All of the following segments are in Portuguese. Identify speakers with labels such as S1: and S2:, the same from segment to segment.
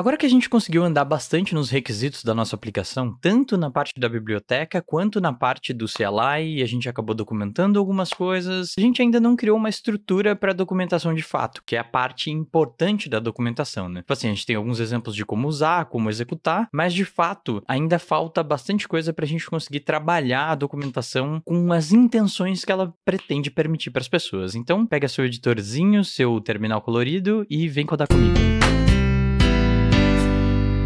S1: Agora que a gente conseguiu andar bastante nos requisitos da nossa aplicação, tanto na parte da biblioteca quanto na parte do CLI, e a gente acabou documentando algumas coisas, a gente ainda não criou uma estrutura para documentação de fato, que é a parte importante da documentação, né? Tipo assim, a gente tem alguns exemplos de como usar, como executar, mas de fato ainda falta bastante coisa para a gente conseguir trabalhar a documentação com as intenções que ela pretende permitir para as pessoas. Então, pega seu editorzinho, seu terminal colorido e vem codar comigo.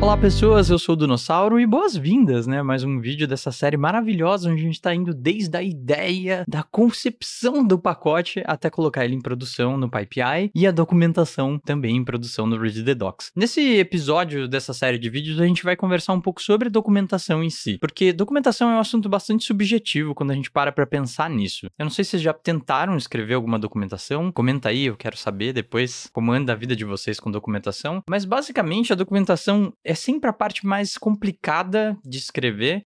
S1: Olá pessoas, eu sou o Dinossauro e boas-vindas, né? Mais um vídeo dessa série maravilhosa onde a gente tá indo desde a ideia da concepção do pacote até colocar ele em produção no PyPI e a documentação também em produção no Read the Docs. Nesse episódio dessa série de vídeos a gente vai conversar um pouco sobre documentação em si, porque documentação é um assunto bastante subjetivo quando a gente para para pensar nisso. Eu não sei se vocês já tentaram escrever alguma documentação, comenta aí, eu quero saber depois como anda a vida de vocês com documentação, mas basicamente a documentação é é sempre a parte mais complicada de escrever,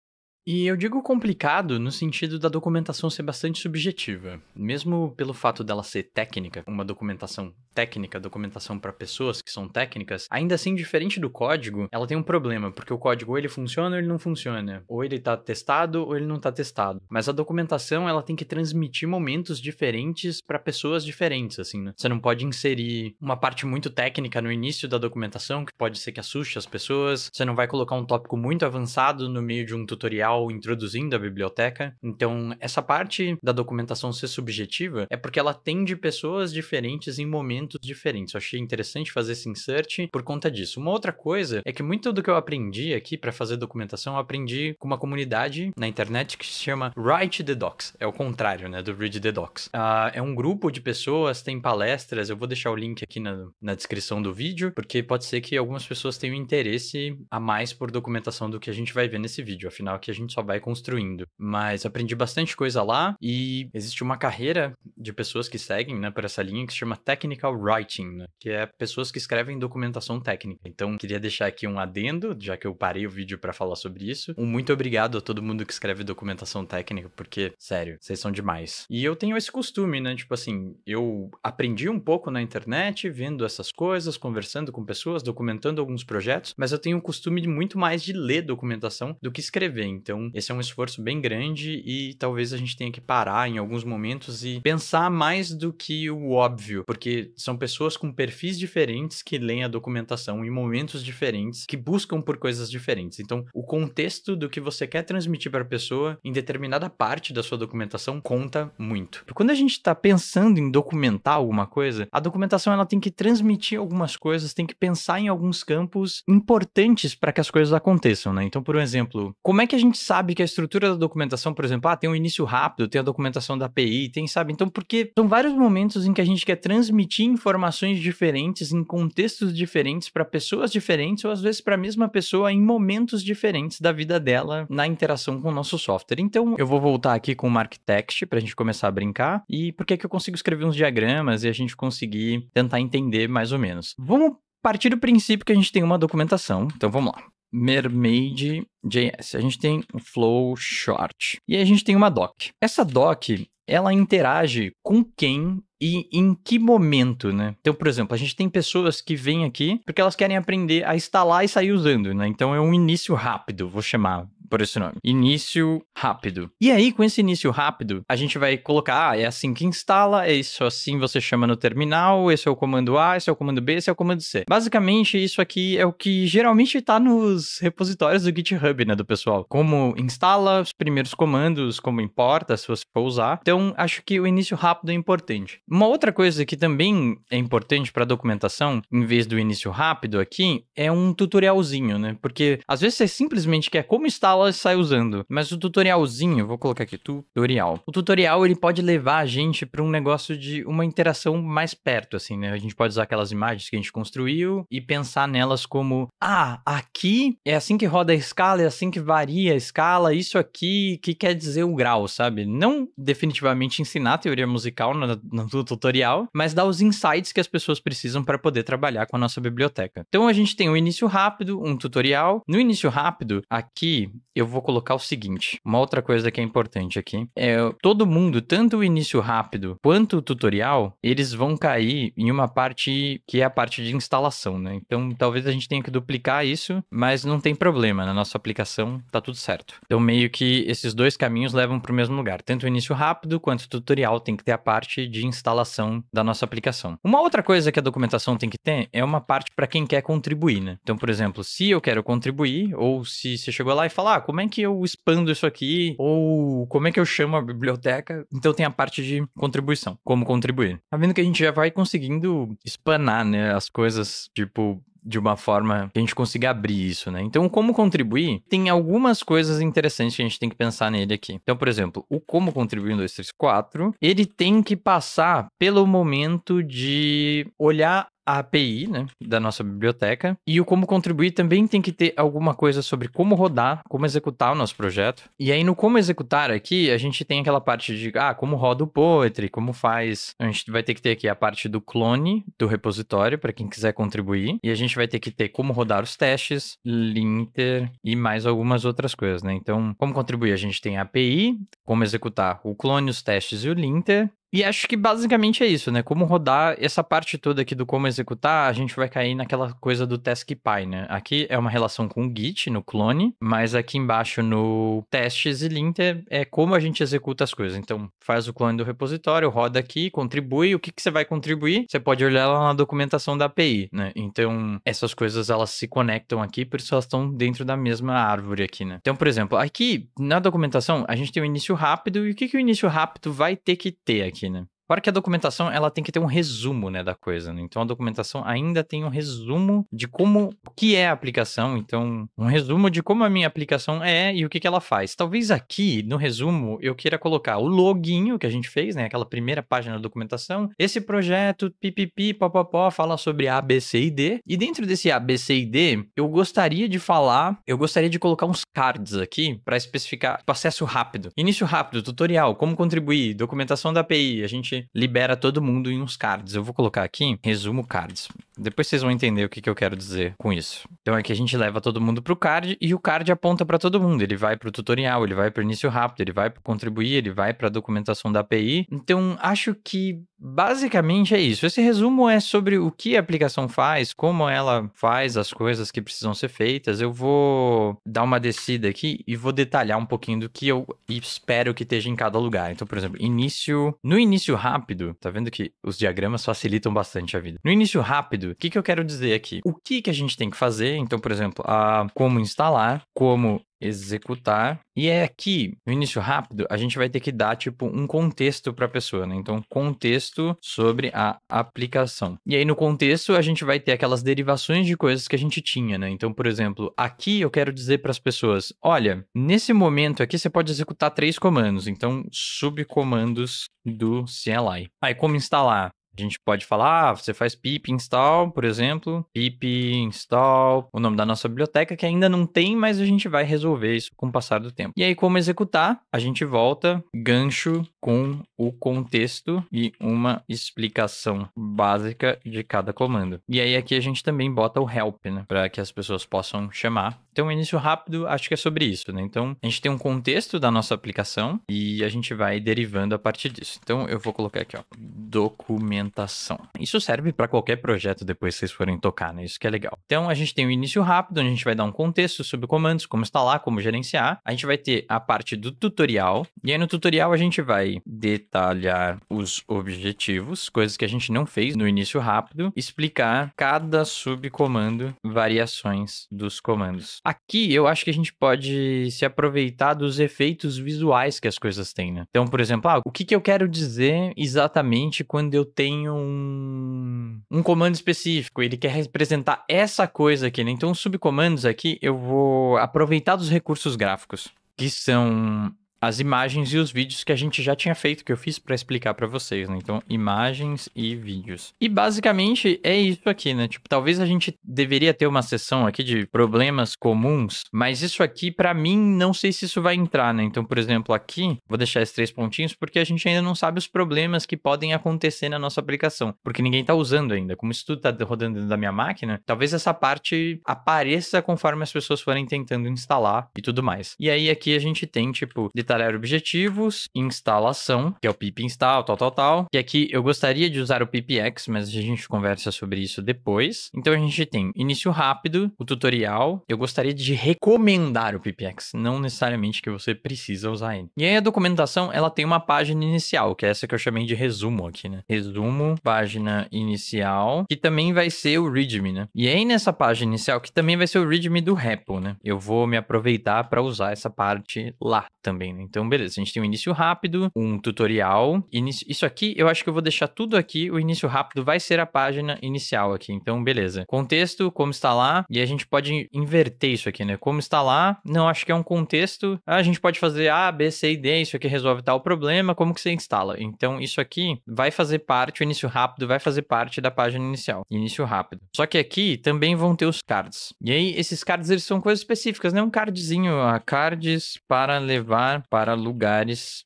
S1: e eu digo complicado no sentido da documentação ser bastante subjetiva. Mesmo pelo fato dela ser técnica, uma documentação técnica, documentação para pessoas que são técnicas, ainda assim, diferente do código, ela tem um problema, porque o código ou ele funciona ou ele não funciona, ou ele está testado ou ele não está testado. Mas a documentação, ela tem que transmitir momentos diferentes para pessoas diferentes, assim, né? Você não pode inserir uma parte muito técnica no início da documentação, que pode ser que assuste as pessoas, você não vai colocar um tópico muito avançado no meio de um tutorial material introduzindo a biblioteca. Então, essa parte da documentação ser subjetiva é porque ela atende pessoas diferentes em momentos diferentes. Eu achei interessante fazer esse insert por conta disso. Uma outra coisa é que muito do que eu aprendi aqui para fazer documentação, eu aprendi com uma comunidade na internet que se chama Write the Docs. É o contrário, né, do Read the Docs. Uh, é um grupo de pessoas, tem palestras, eu vou deixar o link aqui na, na descrição do vídeo, porque pode ser que algumas pessoas tenham interesse a mais por documentação do que a gente vai ver nesse vídeo. Afinal, que a gente gente só vai construindo. Mas aprendi bastante coisa lá e existe uma carreira de pessoas que seguem, né, por essa linha que se chama Technical Writing, né, que é pessoas que escrevem documentação técnica. Então, queria deixar aqui um adendo, já que eu parei o vídeo para falar sobre isso. Um muito obrigado a todo mundo que escreve documentação técnica, porque, sério, vocês são demais. E eu tenho esse costume, né, tipo assim, eu aprendi um pouco na internet, vendo essas coisas, conversando com pessoas, documentando alguns projetos, mas eu tenho o costume de muito mais de ler documentação do que escrever. Então, então, esse é um esforço bem grande e talvez a gente tenha que parar em alguns momentos e pensar mais do que o óbvio, porque são pessoas com perfis diferentes que leem a documentação em momentos diferentes, que buscam por coisas diferentes. Então, o contexto do que você quer transmitir para a pessoa em determinada parte da sua documentação conta muito. Quando a gente está pensando em documentar alguma coisa, a documentação ela tem que transmitir algumas coisas, tem que pensar em alguns campos importantes para que as coisas aconteçam, né? Então, por exemplo, como é que a gente sabe que a estrutura da documentação, por exemplo, ah, tem um início rápido, tem a documentação da API, tem, sabe? Então, porque são vários momentos em que a gente quer transmitir informações diferentes em contextos diferentes para pessoas diferentes ou às vezes para a mesma pessoa em momentos diferentes da vida dela na interação com o nosso software. Então, eu vou voltar aqui com o Marktext para a gente começar a brincar e porque é que eu consigo escrever uns diagramas e a gente conseguir tentar entender mais ou menos. Vamos partir do princípio que a gente tem uma documentação. Então, vamos lá. Mermaid.js. A gente tem um Short E a gente tem uma doc. Essa doc, ela interage com quem e em que momento, né? Então, por exemplo, a gente tem pessoas que vêm aqui porque elas querem aprender a instalar e sair usando, né? Então é um início rápido, vou chamar por esse nome. Início rápido. E aí, com esse início rápido, a gente vai colocar, ah, é assim que instala, é isso assim você chama no terminal, esse é o comando A, esse é o comando B, esse é o comando C. Basicamente, isso aqui é o que geralmente está nos repositórios do GitHub, né, do pessoal. Como instala, os primeiros comandos, como importa, se você for usar. Então, acho que o início rápido é importante. Uma outra coisa que também é importante para documentação, em vez do início rápido aqui, é um tutorialzinho, né? Porque às vezes você simplesmente quer como instala instala e sai usando. Mas o tutorialzinho, vou colocar aqui, tutorial. O tutorial, ele pode levar a gente para um negócio de uma interação mais perto, assim, né? A gente pode usar aquelas imagens que a gente construiu e pensar nelas como, ah, aqui é assim que roda a escala, é assim que varia a escala, isso aqui que quer dizer o grau, sabe? Não definitivamente ensinar teoria musical no, no tutorial, mas dar os insights que as pessoas precisam para poder trabalhar com a nossa biblioteca. Então a gente tem o um início rápido, um tutorial. No início rápido, aqui eu vou colocar o seguinte: uma outra coisa que é importante aqui é todo mundo, tanto o início rápido quanto o tutorial, eles vão cair em uma parte que é a parte de instalação, né? Então talvez a gente tenha que duplicar isso, mas não tem problema, na nossa aplicação tá tudo certo. Então meio que esses dois caminhos levam para o mesmo lugar, tanto o início rápido quanto o tutorial tem que ter a parte de instalação da nossa aplicação. Uma outra coisa que a documentação tem que ter é uma parte para quem quer contribuir, né? Então, por exemplo, se eu quero contribuir ou se você chegou lá e falar, ah, como é que eu expando isso aqui? Ou como é que eu chamo a biblioteca? Então tem a parte de contribuição, como contribuir. Tá vendo que a gente já vai conseguindo espanar, né, as coisas, tipo, de uma forma que a gente consiga abrir isso, né? Então, como contribuir, tem algumas coisas interessantes que a gente tem que pensar nele aqui. Então, por exemplo, o como contribuir em 234, 4, ele tem que passar pelo momento de olhar a API né, da nossa biblioteca. E o como contribuir também tem que ter alguma coisa sobre como rodar, como executar o nosso projeto. E aí no como executar aqui, a gente tem aquela parte de ah, como roda o Poetry, como faz. A gente vai ter que ter aqui a parte do clone do repositório para quem quiser contribuir. E a gente vai ter que ter como rodar os testes, linter e mais algumas outras coisas, né? Então, como contribuir, a gente tem a API, como executar o clone, os testes e o linter. E acho que basicamente é isso, né? Como rodar essa parte toda aqui do como executar, a gente vai cair naquela coisa do TaskPy, né? Aqui é uma relação com o Git, no clone, mas aqui embaixo no testes e linter é como a gente executa as coisas. Então, faz o clone do repositório, roda aqui, contribui. O que, que você vai contribuir? Você pode olhar lá na documentação da API, né? Então, essas coisas, elas se conectam aqui, por isso elas estão dentro da mesma árvore aqui, né? Então, por exemplo, aqui na documentação, a gente tem o início rápido, e o que, que o início rápido vai ter que ter aqui? женщины para que a documentação ela tem que ter um resumo né, da coisa. Né? Então a documentação ainda tem um resumo de como o que é a aplicação. Então, um resumo de como a minha aplicação é e o que, que ela faz. Talvez aqui, no resumo, eu queira colocar o loginho que a gente fez, né? Aquela primeira página da documentação. Esse projeto, pipipi, popopó fala sobre A, B, C e D. E dentro desse A, B, C e D, eu gostaria de falar, eu gostaria de colocar uns cards aqui para especificar o tipo, acesso rápido. Início rápido, tutorial, como contribuir, documentação da API. A gente libera todo mundo em uns cards. Eu vou colocar aqui, resumo cards. Depois vocês vão entender o que, que eu quero dizer com isso. Então aqui a gente leva todo mundo pro card e o card aponta para todo mundo. Ele vai pro tutorial, ele vai pro início rápido, ele vai pro contribuir, ele vai pra documentação da API. Então acho que basicamente é isso. Esse resumo é sobre o que a aplicação faz, como ela faz as coisas que precisam ser feitas. Eu vou dar uma descida aqui e vou detalhar um pouquinho do que eu espero que esteja em cada lugar. Então, por exemplo, início, no início rápido, tá vendo que os diagramas facilitam bastante a vida. No início rápido, o que, que eu quero dizer aqui? O que, que a gente tem que fazer? Então, por exemplo, a como instalar, como executar. E é aqui, no início rápido, a gente vai ter que dar tipo um contexto para a pessoa, né? Então, contexto sobre a aplicação. E aí no contexto a gente vai ter aquelas derivações de coisas que a gente tinha, né? Então, por exemplo, aqui eu quero dizer para as pessoas, olha, nesse momento aqui você pode executar três comandos, então subcomandos do CLI. Aí como instalar? A gente pode falar, ah, você faz pip install, por exemplo, pip install, o nome da nossa biblioteca que ainda não tem, mas a gente vai resolver isso com o passar do tempo. E aí como executar? A gente volta gancho com o contexto e uma explicação básica de cada comando. E aí aqui a gente também bota o help, né, para que as pessoas possam chamar. Então, o início rápido acho que é sobre isso, né? Então, a gente tem um contexto da nossa aplicação e a gente vai derivando a partir disso. Então, eu vou colocar aqui, ó, documentação. Isso serve para qualquer projeto depois que vocês forem tocar, né? Isso que é legal. Então, a gente tem o início rápido, onde a gente vai dar um contexto sobre comandos, como instalar, como gerenciar. A gente vai ter a parte do tutorial, e aí no tutorial a gente vai de detalhar os objetivos, coisas que a gente não fez no início rápido, explicar cada subcomando, variações dos comandos. Aqui eu acho que a gente pode se aproveitar dos efeitos visuais que as coisas têm, né? Então, por exemplo, ah, o que, que eu quero dizer exatamente quando eu tenho um, um comando específico? Ele quer representar essa coisa aqui, né? Então, os subcomandos aqui eu vou aproveitar dos recursos gráficos que são as imagens e os vídeos que a gente já tinha feito, que eu fiz para explicar para vocês, né? Então, imagens e vídeos. E basicamente é isso aqui, né? Tipo, talvez a gente deveria ter uma sessão aqui de problemas comuns, mas isso aqui, para mim, não sei se isso vai entrar, né? Então, por exemplo, aqui, vou deixar esses três pontinhos, porque a gente ainda não sabe os problemas que podem acontecer na nossa aplicação, porque ninguém tá usando ainda. Como isso tudo tá rodando dentro da minha máquina, talvez essa parte apareça conforme as pessoas forem tentando instalar e tudo mais. E aí, aqui a gente tem, tipo, detalhes instalar objetivos, instalação, que é o pip install, tal, tal, tal. E aqui eu gostaria de usar o pipx, mas a gente conversa sobre isso depois. Então a gente tem início rápido, o tutorial. Eu gostaria de recomendar o pipx, não necessariamente que você precisa usar ele. E aí a documentação, ela tem uma página inicial, que é essa que eu chamei de resumo aqui, né? Resumo, página inicial, que também vai ser o readme, né? E aí nessa página inicial, que também vai ser o readme do repo, né? Eu vou me aproveitar para usar essa parte lá também, né? Então, beleza, a gente tem um início rápido, um tutorial. Inicio... Isso aqui, eu acho que eu vou deixar tudo aqui. O início rápido vai ser a página inicial aqui. Então, beleza. Contexto, como está lá. E a gente pode inverter isso aqui, né? Como está lá. Não, acho que é um contexto. Ah, a gente pode fazer A, B, C e D. Isso aqui resolve tal problema. Como que você instala? Então, isso aqui vai fazer parte, o início rápido vai fazer parte da página inicial. Início rápido. Só que aqui também vão ter os cards. E aí, esses cards, eles são coisas específicas, né? Um cardzinho, a ah, cards para levar para lugares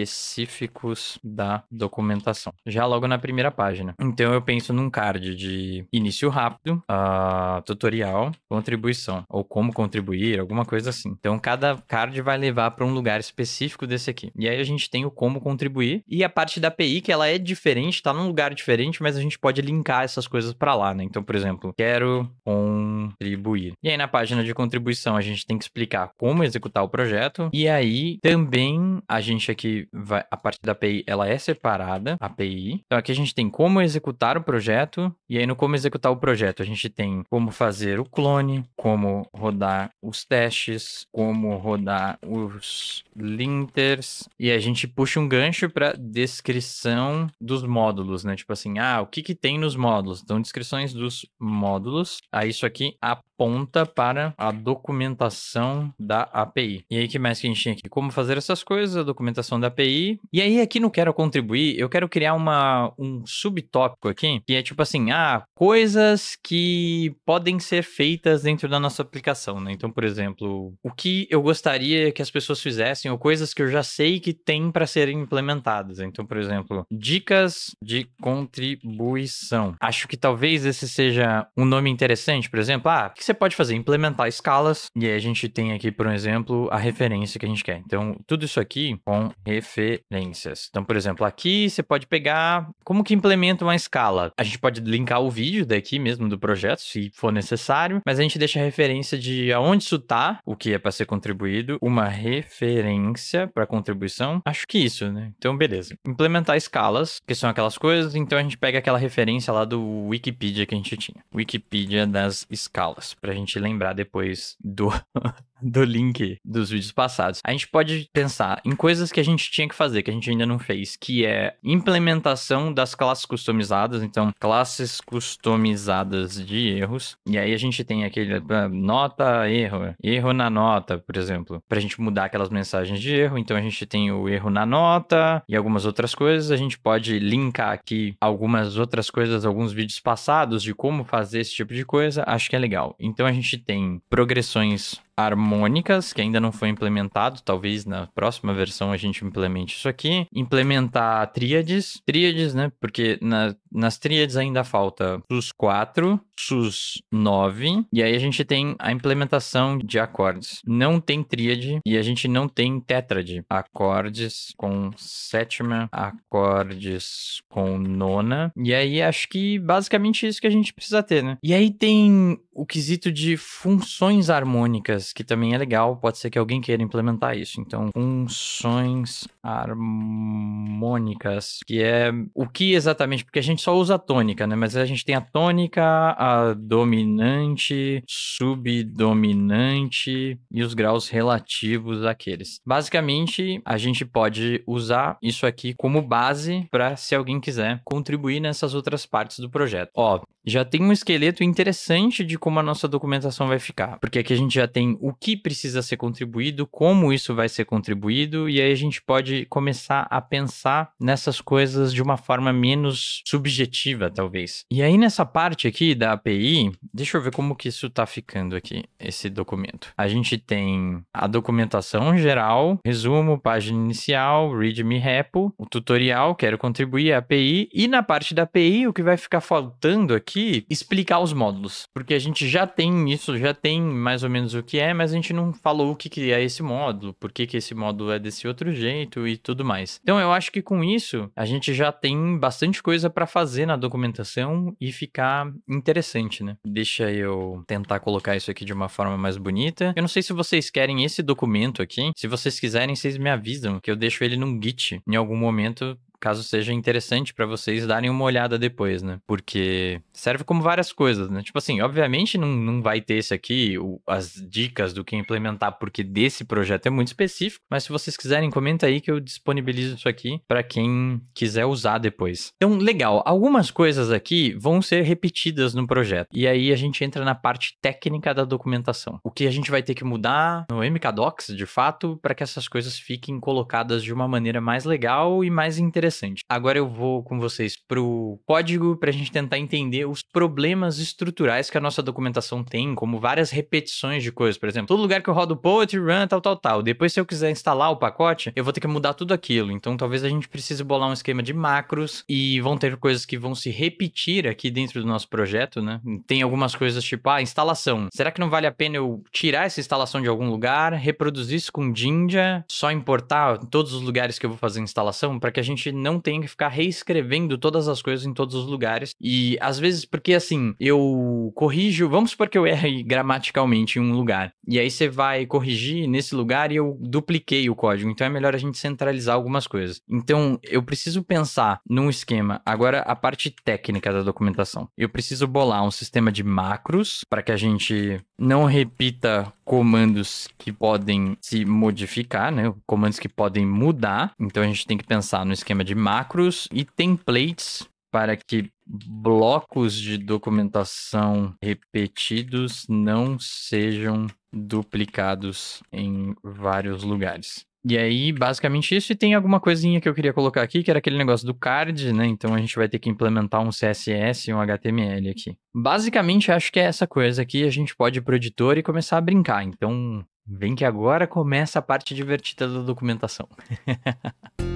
S1: específicos da documentação. Já logo na primeira página. Então eu penso num card de início rápido, uh, tutorial, contribuição, ou como contribuir, alguma coisa assim. Então cada card vai levar para um lugar específico desse aqui. E aí a gente tem o como contribuir e a parte da API que ela é diferente, está num lugar diferente, mas a gente pode linkar essas coisas para lá, né? Então, por exemplo, quero contribuir. E aí na página de contribuição a gente tem que explicar como executar o projeto e aí também a gente aqui vai, a parte da API ela é separada, API. Então aqui a gente tem como executar o projeto, e aí no como executar o projeto a gente tem como fazer o clone, como rodar os testes, como rodar os linters, e a gente puxa um gancho para descrição dos módulos, né? Tipo assim, ah, o que que tem nos módulos? Então descrições dos módulos. Aí isso aqui, a aponta para a documentação da API. E aí, que mais que a gente tinha aqui? Como fazer essas coisas, a documentação da API. E aí, aqui no Quero Contribuir, eu quero criar uma, um subtópico aqui, que é tipo assim, ah, coisas que podem ser feitas dentro da nossa aplicação, né? Então, por exemplo, o que eu gostaria que as pessoas fizessem, ou coisas que eu já sei que tem para serem implementadas. Então, por exemplo, dicas de contribuição. Acho que talvez esse seja um nome interessante, por exemplo, ah, o que você você pode fazer? Implementar escalas. E aí a gente tem aqui, por exemplo, a referência que a gente quer. Então, tudo isso aqui com referências. Então, por exemplo, aqui você pode pegar como que implementa uma escala. A gente pode linkar o vídeo daqui mesmo do projeto, se for necessário, mas a gente deixa a referência de aonde isso tá, o que é para ser contribuído, uma referência para contribuição. Acho que isso, né? Então, beleza. Implementar escalas, que são aquelas coisas, então a gente pega aquela referência lá do Wikipedia que a gente tinha. Wikipedia das escalas pra gente lembrar depois do do link dos vídeos passados, a gente pode pensar em coisas que a gente tinha que fazer, que a gente ainda não fez, que é implementação das classes customizadas, então classes customizadas de erros. E aí a gente tem aquele ah, nota erro, erro na nota, por exemplo, pra gente mudar aquelas mensagens de erro. Então a gente tem o erro na nota e algumas outras coisas. A gente pode linkar aqui algumas outras coisas, alguns vídeos passados de como fazer esse tipo de coisa. Acho que é legal. Então a gente tem progressões harmônicas, que ainda não foi implementado, talvez na próxima versão a gente implemente isso aqui. Implementar tríades, tríades, né? Porque na, nas tríades ainda falta SUS 4, SUS 9, e aí a gente tem a implementação de acordes. Não tem tríade e a gente não tem tétrade. Acordes com sétima, acordes com nona, e aí acho que basicamente isso que a gente precisa ter, né? E aí tem o quesito de funções harmônicas mas que também é legal, pode ser que alguém queira implementar isso. Então, funções harmônicas, que é o que exatamente, porque a gente só usa a tônica, né? Mas a gente tem a tônica, a dominante, subdominante e os graus relativos àqueles. Basicamente, a gente pode usar isso aqui como base para se alguém quiser contribuir nessas outras partes do projeto. Ó, já tem um esqueleto interessante de como a nossa documentação vai ficar, porque aqui a gente já tem o que precisa ser contribuído, como isso vai ser contribuído, e aí a gente pode começar a pensar nessas coisas de uma forma menos subjetiva, talvez. E aí nessa parte aqui da API, deixa eu ver como que isso tá ficando aqui, esse documento. A gente tem a documentação geral, resumo, página inicial, readme repo, o tutorial, quero contribuir a API, e na parte da API o que vai ficar faltando aqui, explicar os módulos, porque a gente já tem isso, já tem mais ou menos o que é, mas a gente não falou o que, que é esse modo, por que, que esse modo é desse outro jeito e tudo mais. Então eu acho que com isso a gente já tem bastante coisa para fazer na documentação e ficar interessante, né? Deixa eu tentar colocar isso aqui de uma forma mais bonita. Eu não sei se vocês querem esse documento aqui. Se vocês quiserem, vocês me avisam que eu deixo ele num Git em algum momento caso seja interessante para vocês darem uma olhada depois, né? Porque serve como várias coisas, né? Tipo assim, obviamente não, não vai ter esse aqui, o, as dicas do que implementar, porque desse projeto é muito específico, mas se vocês quiserem, comenta aí que eu disponibilizo isso aqui para quem quiser usar depois. Então, legal, algumas coisas aqui vão ser repetidas no projeto. E aí a gente entra na parte técnica da documentação. O que a gente vai ter que mudar no MKDocs, de fato, para que essas coisas fiquem colocadas de uma maneira mais legal e mais interessante interessante. Agora eu vou com vocês pro código para a gente tentar entender os problemas estruturais que a nossa documentação tem, como várias repetições de coisas. Por exemplo, todo lugar que eu rodo Poetry Run, tal, tal, tal. Depois, se eu quiser instalar o pacote, eu vou ter que mudar tudo aquilo. Então, talvez a gente precise bolar um esquema de macros e vão ter coisas que vão se repetir aqui dentro do nosso projeto, né? Tem algumas coisas tipo, ah, instalação. Será que não vale a pena eu tirar essa instalação de algum lugar, reproduzir isso com Jinja, só importar todos os lugares que eu vou fazer instalação, para que a gente não tenha que ficar reescrevendo todas as coisas em todos os lugares. E às vezes, porque assim, eu corrijo, vamos supor que eu erre gramaticalmente em um lugar. E aí você vai corrigir nesse lugar e eu dupliquei o código. Então é melhor a gente centralizar algumas coisas. Então eu preciso pensar num esquema. Agora a parte técnica da documentação. Eu preciso bolar um sistema de macros para que a gente não repita comandos que podem se modificar, né? Comandos que podem mudar. Então a gente tem que pensar no esquema de de macros e templates para que blocos de documentação repetidos não sejam duplicados em vários lugares. E aí, basicamente isso, e tem alguma coisinha que eu queria colocar aqui, que era aquele negócio do card, né? Então a gente vai ter que implementar um CSS e um HTML aqui. Basicamente, acho que é essa coisa aqui, a gente pode ir pro editor e começar a brincar. Então, vem que agora começa a parte divertida da documentação.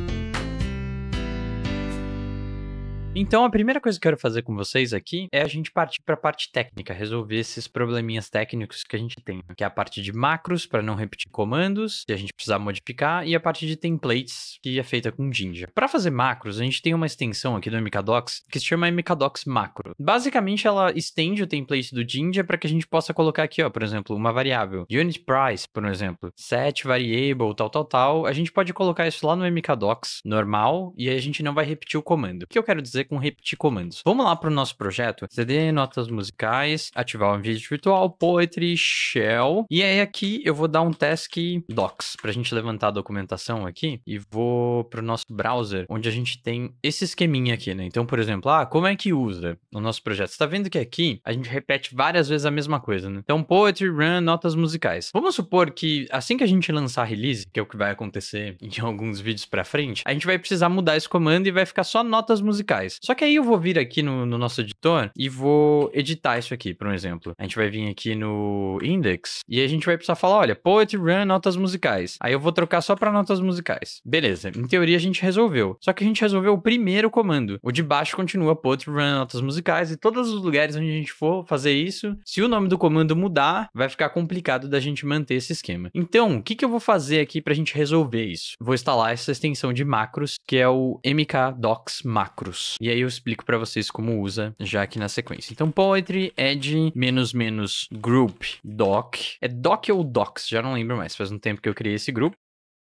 S1: Então, a primeira coisa que eu quero fazer com vocês aqui é a gente partir para a parte técnica, resolver esses probleminhas técnicos que a gente tem, né? que é a parte de macros para não repetir comandos, que a gente precisar modificar, e a parte de templates, que é feita com Jinja. Para fazer macros, a gente tem uma extensão aqui do MKDocs que se chama MKDocs Macro. Basicamente, ela estende o template do Jinja para que a gente possa colocar aqui, ó, por exemplo, uma variável, unit price, por exemplo, set variable, tal, tal, tal. A gente pode colocar isso lá no MKDocs normal e aí a gente não vai repetir o comando. O que eu quero dizer com repetir comandos. Vamos lá para o nosso projeto. CD, notas musicais, ativar um vídeo virtual, poetry, shell. E aí aqui eu vou dar um task docs para a gente levantar a documentação aqui e vou para o nosso browser, onde a gente tem esse esqueminha aqui, né? Então, por exemplo, ah, como é que usa o nosso projeto? Você está vendo que aqui a gente repete várias vezes a mesma coisa, né? Então, poetry, run, notas musicais. Vamos supor que assim que a gente lançar a release, que é o que vai acontecer em alguns vídeos para frente, a gente vai precisar mudar esse comando e vai ficar só notas musicais. Só que aí eu vou vir aqui no, no nosso editor e vou editar isso aqui, por um exemplo. A gente vai vir aqui no index e a gente vai precisar falar, olha, poetry run notas musicais. Aí eu vou trocar só para notas musicais. Beleza, em teoria a gente resolveu. Só que a gente resolveu o primeiro comando. O de baixo continua poetry run notas musicais e todos os lugares onde a gente for fazer isso, se o nome do comando mudar, vai ficar complicado da gente manter esse esquema. Então, o que, que eu vou fazer aqui para a gente resolver isso? Vou instalar essa extensão de macros, que é o mkdocs macros. E aí eu explico para vocês como usa já aqui na sequência. Então, poetry é de menos menos group doc. É doc ou docs? Já não lembro mais, faz um tempo que eu criei esse grupo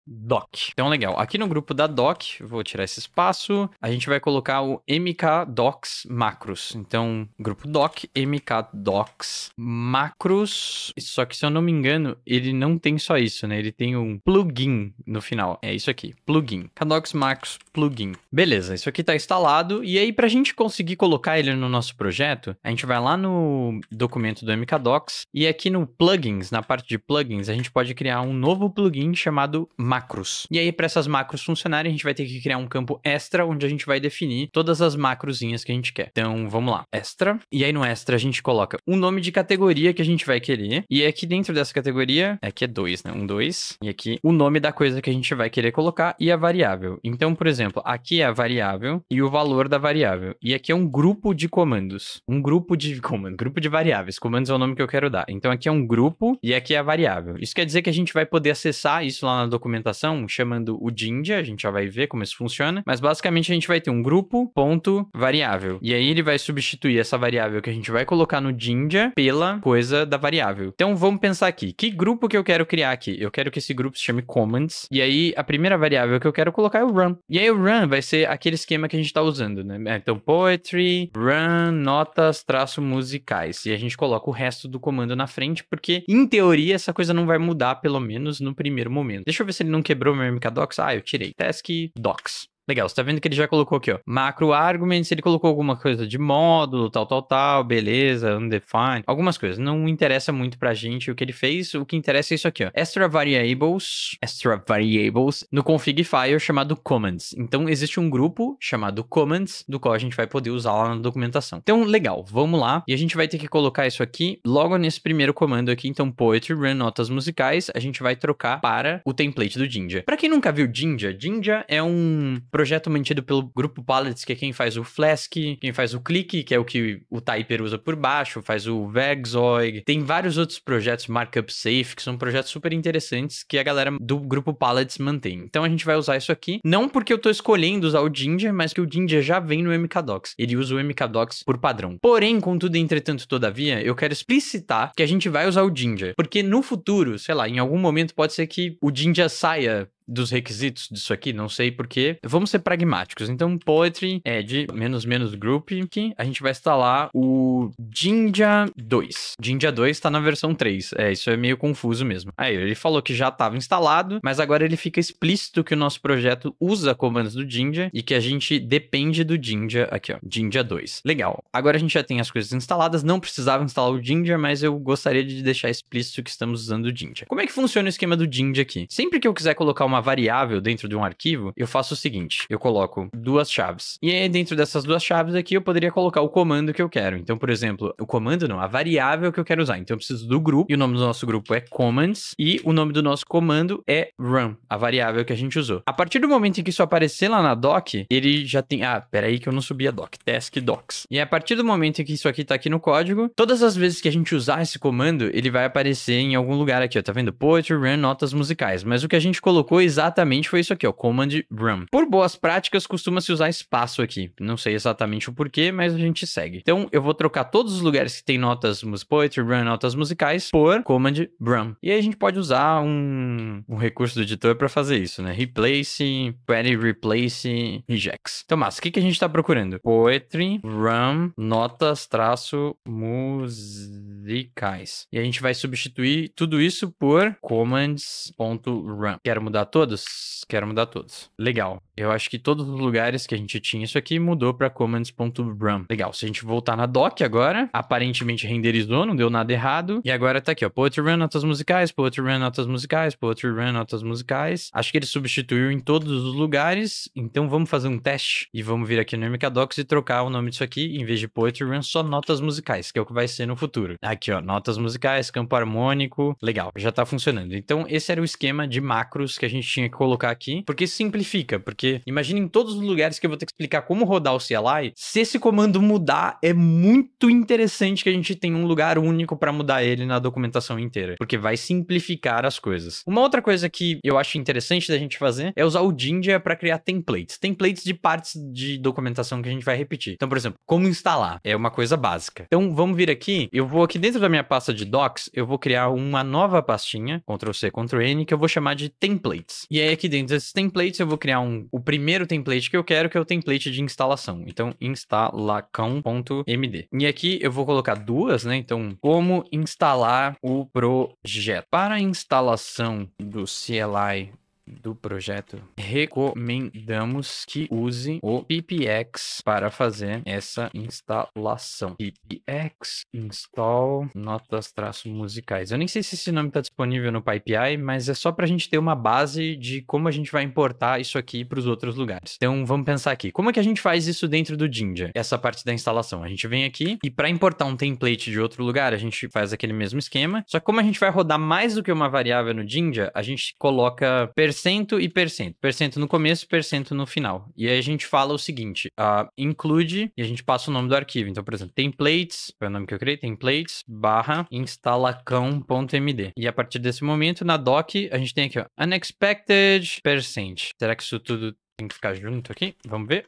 S1: doc. Então, legal. Aqui no grupo da doc, vou tirar esse espaço, a gente vai colocar o MK docs macros. Então, grupo doc, MK docs macros. Só que, se eu não me engano, ele não tem só isso, né? Ele tem um plugin no final. É isso aqui, plugin. KDocs macros plugin. Beleza, isso aqui tá instalado. E aí, pra gente conseguir colocar ele no nosso projeto, a gente vai lá no documento do MK docs e aqui no plugins, na parte de plugins, a gente pode criar um novo plugin chamado macros macros. E aí, para essas macros funcionarem, a gente vai ter que criar um campo extra onde a gente vai definir todas as macrozinhas que a gente quer. Então, vamos lá. Extra. E aí, no extra, a gente coloca o um nome de categoria que a gente vai querer. E aqui é dentro dessa categoria, aqui é, é dois, né? Um dois. E aqui o nome da coisa que a gente vai querer colocar e a variável. Então, por exemplo, aqui é a variável e o valor da variável. E aqui é um grupo de comandos. Um grupo de comandos, grupo de variáveis. Comandos é o nome que eu quero dar. Então, aqui é um grupo e aqui é a variável. Isso quer dizer que a gente vai poder acessar isso lá na documentação implementação chamando o Jinja, a gente já vai ver como isso funciona, mas basicamente a gente vai ter um grupo ponto variável. E aí ele vai substituir essa variável que a gente vai colocar no Jinja pela coisa da variável. Então vamos pensar aqui, que grupo que eu quero criar aqui? Eu quero que esse grupo se chame commands, e aí a primeira variável que eu quero colocar é o run. E aí o run vai ser aquele esquema que a gente está usando, né? É, então poetry, run, notas, traço musicais. E a gente coloca o resto do comando na frente, porque em teoria essa coisa não vai mudar, pelo menos no primeiro momento. Deixa eu ver se ele não não quebrou meu MKDocs, ah, eu tirei. Task docs. Legal, você tá vendo que ele já colocou aqui, ó. Macro arguments, ele colocou alguma coisa de módulo, tal, tal, tal, beleza, undefined, algumas coisas. Não interessa muito pra gente o que ele fez, o que interessa é isso aqui, ó. Extra variables, extra variables, no config file chamado commands. Então, existe um grupo chamado commands, do qual a gente vai poder usar lá na documentação. Então, legal, vamos lá. E a gente vai ter que colocar isso aqui logo nesse primeiro comando aqui. Então, poetry, run, notas musicais, a gente vai trocar para o template do Jinja. Pra quem nunca viu Jinja, Jinja é um Projeto mantido pelo grupo Pallets, que é quem faz o Flask, quem faz o Click, que é o que o Typer usa por baixo, faz o Vegzoig, Tem vários outros projetos, Markup Safe, que são projetos super interessantes que a galera do grupo Pallets mantém. Então a gente vai usar isso aqui, não porque eu tô escolhendo usar o Jinja, mas que o Jinja já vem no MKDocs. Ele usa o MKDocs por padrão. Porém, contudo, entretanto, todavia, eu quero explicitar que a gente vai usar o Jinja, porque no futuro, sei lá, em algum momento pode ser que o Jinja saia dos requisitos disso aqui, não sei porquê. Vamos ser pragmáticos. Então, Poetry é de menos menos group, que a gente vai instalar o Jinja 2. Jinja 2 está na versão 3. É, isso é meio confuso mesmo. Aí, ele falou que já estava instalado, mas agora ele fica explícito que o nosso projeto usa comandos do Jinja e que a gente depende do Jinja aqui, ó. Jinja 2. Legal. Agora a gente já tem as coisas instaladas, não precisava instalar o Jinja, mas eu gostaria de deixar explícito que estamos usando o Jinja. Como é que funciona o esquema do Jinja aqui? Sempre que eu quiser colocar uma uma variável dentro de um arquivo, eu faço o seguinte: eu coloco duas chaves. E aí, dentro dessas duas chaves aqui, eu poderia colocar o comando que eu quero. Então, por exemplo, o comando não, a variável que eu quero usar. Então, eu preciso do grupo, e o nome do nosso grupo é commands, e o nome do nosso comando é run, a variável que a gente usou. A partir do momento em que isso aparecer lá na doc, ele já tem. Ah, peraí que eu não subi a doc. Task docs. E a partir do momento em que isso aqui tá aqui no código, todas as vezes que a gente usar esse comando, ele vai aparecer em algum lugar aqui, ó. Tá vendo? Poetry, run, notas musicais. Mas o que a gente colocou exatamente foi isso aqui, ó, command run. Por boas práticas, costuma-se usar espaço aqui. Não sei exatamente o porquê, mas a gente segue. Então, eu vou trocar todos os lugares que tem notas poetry run, notas musicais, por command run. E aí a gente pode usar um, um recurso do editor para fazer isso, né? Replace, query replace, rejects. Então, mas o que, que a gente tá procurando? Poetry, run, notas, traço, musicais. E a gente vai substituir tudo isso por commands.run. Quero mudar todos? Quero mudar todos. Legal. Eu acho que todos os lugares que a gente tinha isso aqui mudou para commands.bram. Legal. Se a gente voltar na doc agora, aparentemente renderizou, não deu nada errado. E agora tá aqui, ó. Poetry Run, notas musicais, Poetry Run, notas musicais, Poetry Run, notas musicais. Acho que ele substituiu em todos os lugares. Então vamos fazer um teste e vamos vir aqui no MKDocs e trocar o nome disso aqui, em vez de Poetry Run, só notas musicais, que é o que vai ser no futuro. Aqui, ó. Notas musicais, campo harmônico. Legal. Já tá funcionando. Então esse era o esquema de macros que a gente gente tinha que colocar aqui, porque simplifica, porque imagina em todos os lugares que eu vou ter que explicar como rodar o CLI, se esse comando mudar, é muito interessante que a gente tenha um lugar único para mudar ele na documentação inteira, porque vai simplificar as coisas. Uma outra coisa que eu acho interessante da gente fazer é usar o Jinja para criar templates, templates de partes de documentação que a gente vai repetir. Então, por exemplo, como instalar é uma coisa básica. Então, vamos vir aqui, eu vou aqui dentro da minha pasta de docs, eu vou criar uma nova pastinha, Ctrl C, Ctrl N, que eu vou chamar de templates templates. E aí aqui dentro desses templates eu vou criar um, o primeiro template que eu quero, que é o template de instalação. Então, instalacão.md. E aqui eu vou colocar duas, né? Então, como instalar o projeto. Para a instalação do CLI do projeto, recomendamos que use o PPX para fazer essa instalação. PPX install notas traços musicais. Eu nem sei se esse nome está disponível no PyPI, mas é só para a gente ter uma base de como a gente vai importar isso aqui para os outros lugares. Então vamos pensar aqui, como é que a gente faz isso dentro do Jinja? Essa parte da instalação, a gente vem aqui e para importar um template de outro lugar, a gente faz aquele mesmo esquema. Só que como a gente vai rodar mais do que uma variável no Jinja, a gente coloca per percento e percento. Percento no começo, percento no final. E aí a gente fala o seguinte, uh, include, e a gente passa o nome do arquivo. Então, por exemplo, templates, foi o nome que eu criei, templates, barra, instalacão.md. E a partir desse momento, na doc, a gente tem aqui, ó, unexpected percent. Será que isso tudo tem que ficar junto aqui? Vamos ver?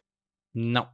S1: Não.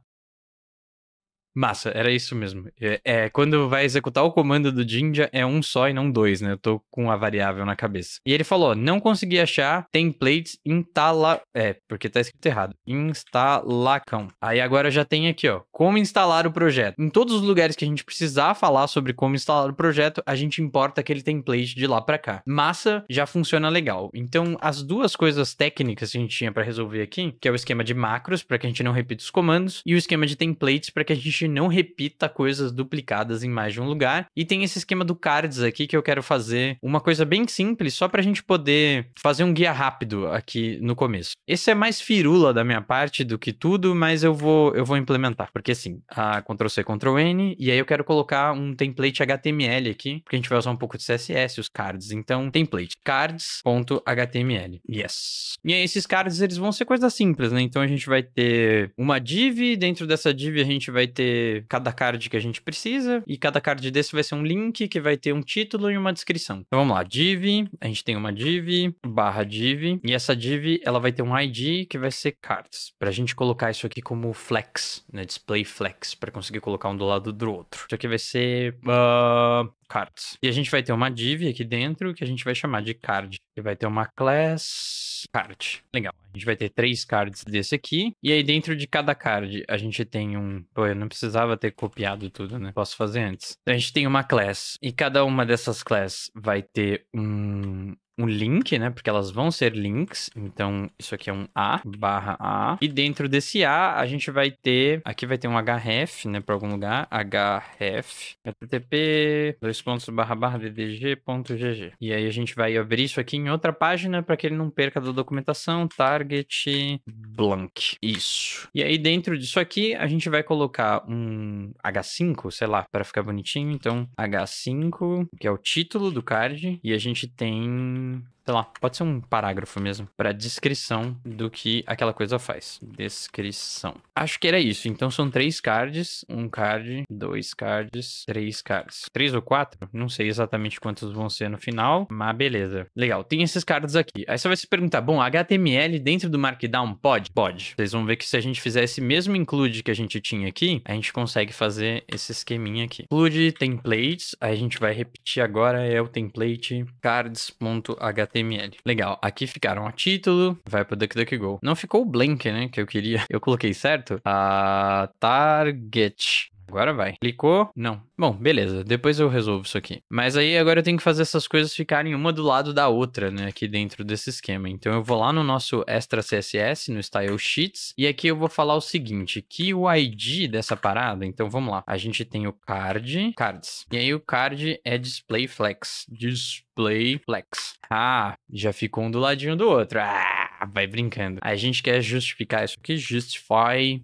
S1: Massa, era isso mesmo. É, é, quando vai executar o comando do Jinja, é um só e não dois, né? Eu tô com a variável na cabeça. E ele falou: não consegui achar templates instala. É, porque tá escrito errado. Instalacão. Aí agora já tem aqui, ó. Como instalar o projeto. Em todos os lugares que a gente precisar falar sobre como instalar o projeto, a gente importa aquele template de lá para cá. Massa já funciona legal. Então, as duas coisas técnicas que a gente tinha para resolver aqui, que é o esquema de macros, para que a gente não repita os comandos, e o esquema de templates, para que a gente gente não repita coisas duplicadas em mais de um lugar. E tem esse esquema do cards aqui que eu quero fazer uma coisa bem simples, só para a gente poder fazer um guia rápido aqui no começo. Esse é mais firula da minha parte do que tudo, mas eu vou, eu vou implementar, porque assim, a Ctrl C, Ctrl N, e aí eu quero colocar um template HTML aqui, porque a gente vai usar um pouco de CSS, os cards. Então, template, cards.html. Yes. E aí, esses cards, eles vão ser coisas simples, né? Então, a gente vai ter uma div, dentro dessa div a gente vai ter ter cada card que a gente precisa, e cada card desse vai ser um link que vai ter um título e uma descrição. Então vamos lá, div, a gente tem uma div, barra div, e essa div, ela vai ter um ID que vai ser cards, pra gente colocar isso aqui como flex, né, display flex, para conseguir colocar um do lado do outro. Isso aqui vai ser uh, cards. E a gente vai ter uma div aqui dentro que a gente vai chamar de card. E vai ter uma class card. Legal. A gente vai ter três cards desse aqui. E aí, dentro de cada card, a gente tem um. Pô, eu não precisava ter copiado tudo, né? Posso fazer antes. Então, a gente tem uma class. E cada uma dessas classes vai ter um, um link, né? Porque elas vão ser links. Então, isso aqui é um A barra A. E dentro desse A, a gente vai ter. Aqui vai ter um href, né? Para algum lugar. href. http dois pontos barra barra ddg.gg. E aí a gente vai abrir isso aqui em outra página para que ele não perca da documentação. Target blank. Isso. E aí dentro disso aqui, a gente vai colocar um H5, sei lá, para ficar bonitinho. Então, H5, que é o título do card. E a gente tem then sei lá, pode ser um parágrafo mesmo, para descrição do que aquela coisa faz. Descrição. Acho que era isso. Então são três cards, um card, dois cards, três cards. Três ou quatro? Não sei exatamente quantos vão ser no final, mas beleza. Legal, tem esses cards aqui. Aí você vai se perguntar, bom, HTML dentro do Markdown pode? Pode. Vocês vão ver que se a gente fizer esse mesmo include que a gente tinha aqui, a gente consegue fazer esse esqueminha aqui. Include templates, aí a gente vai repetir agora, é o template cards.html HTML. Legal, aqui ficaram o título, vai pro DuckDuckGo. Não ficou o blank, né, que eu queria. Eu coloquei certo? A target. Agora vai. Clicou? Não. Bom, beleza. Depois eu resolvo isso aqui. Mas aí agora eu tenho que fazer essas coisas ficarem uma do lado da outra, né? Aqui dentro desse esquema. Então eu vou lá no nosso extra CSS, no style sheets, e aqui eu vou falar o seguinte, que o ID dessa parada, então vamos lá. A gente tem o card, cards. E aí o card é display flex. Display flex. Ah, já ficou um do ladinho do outro. Ah, vai brincando. A gente quer justificar isso aqui, justify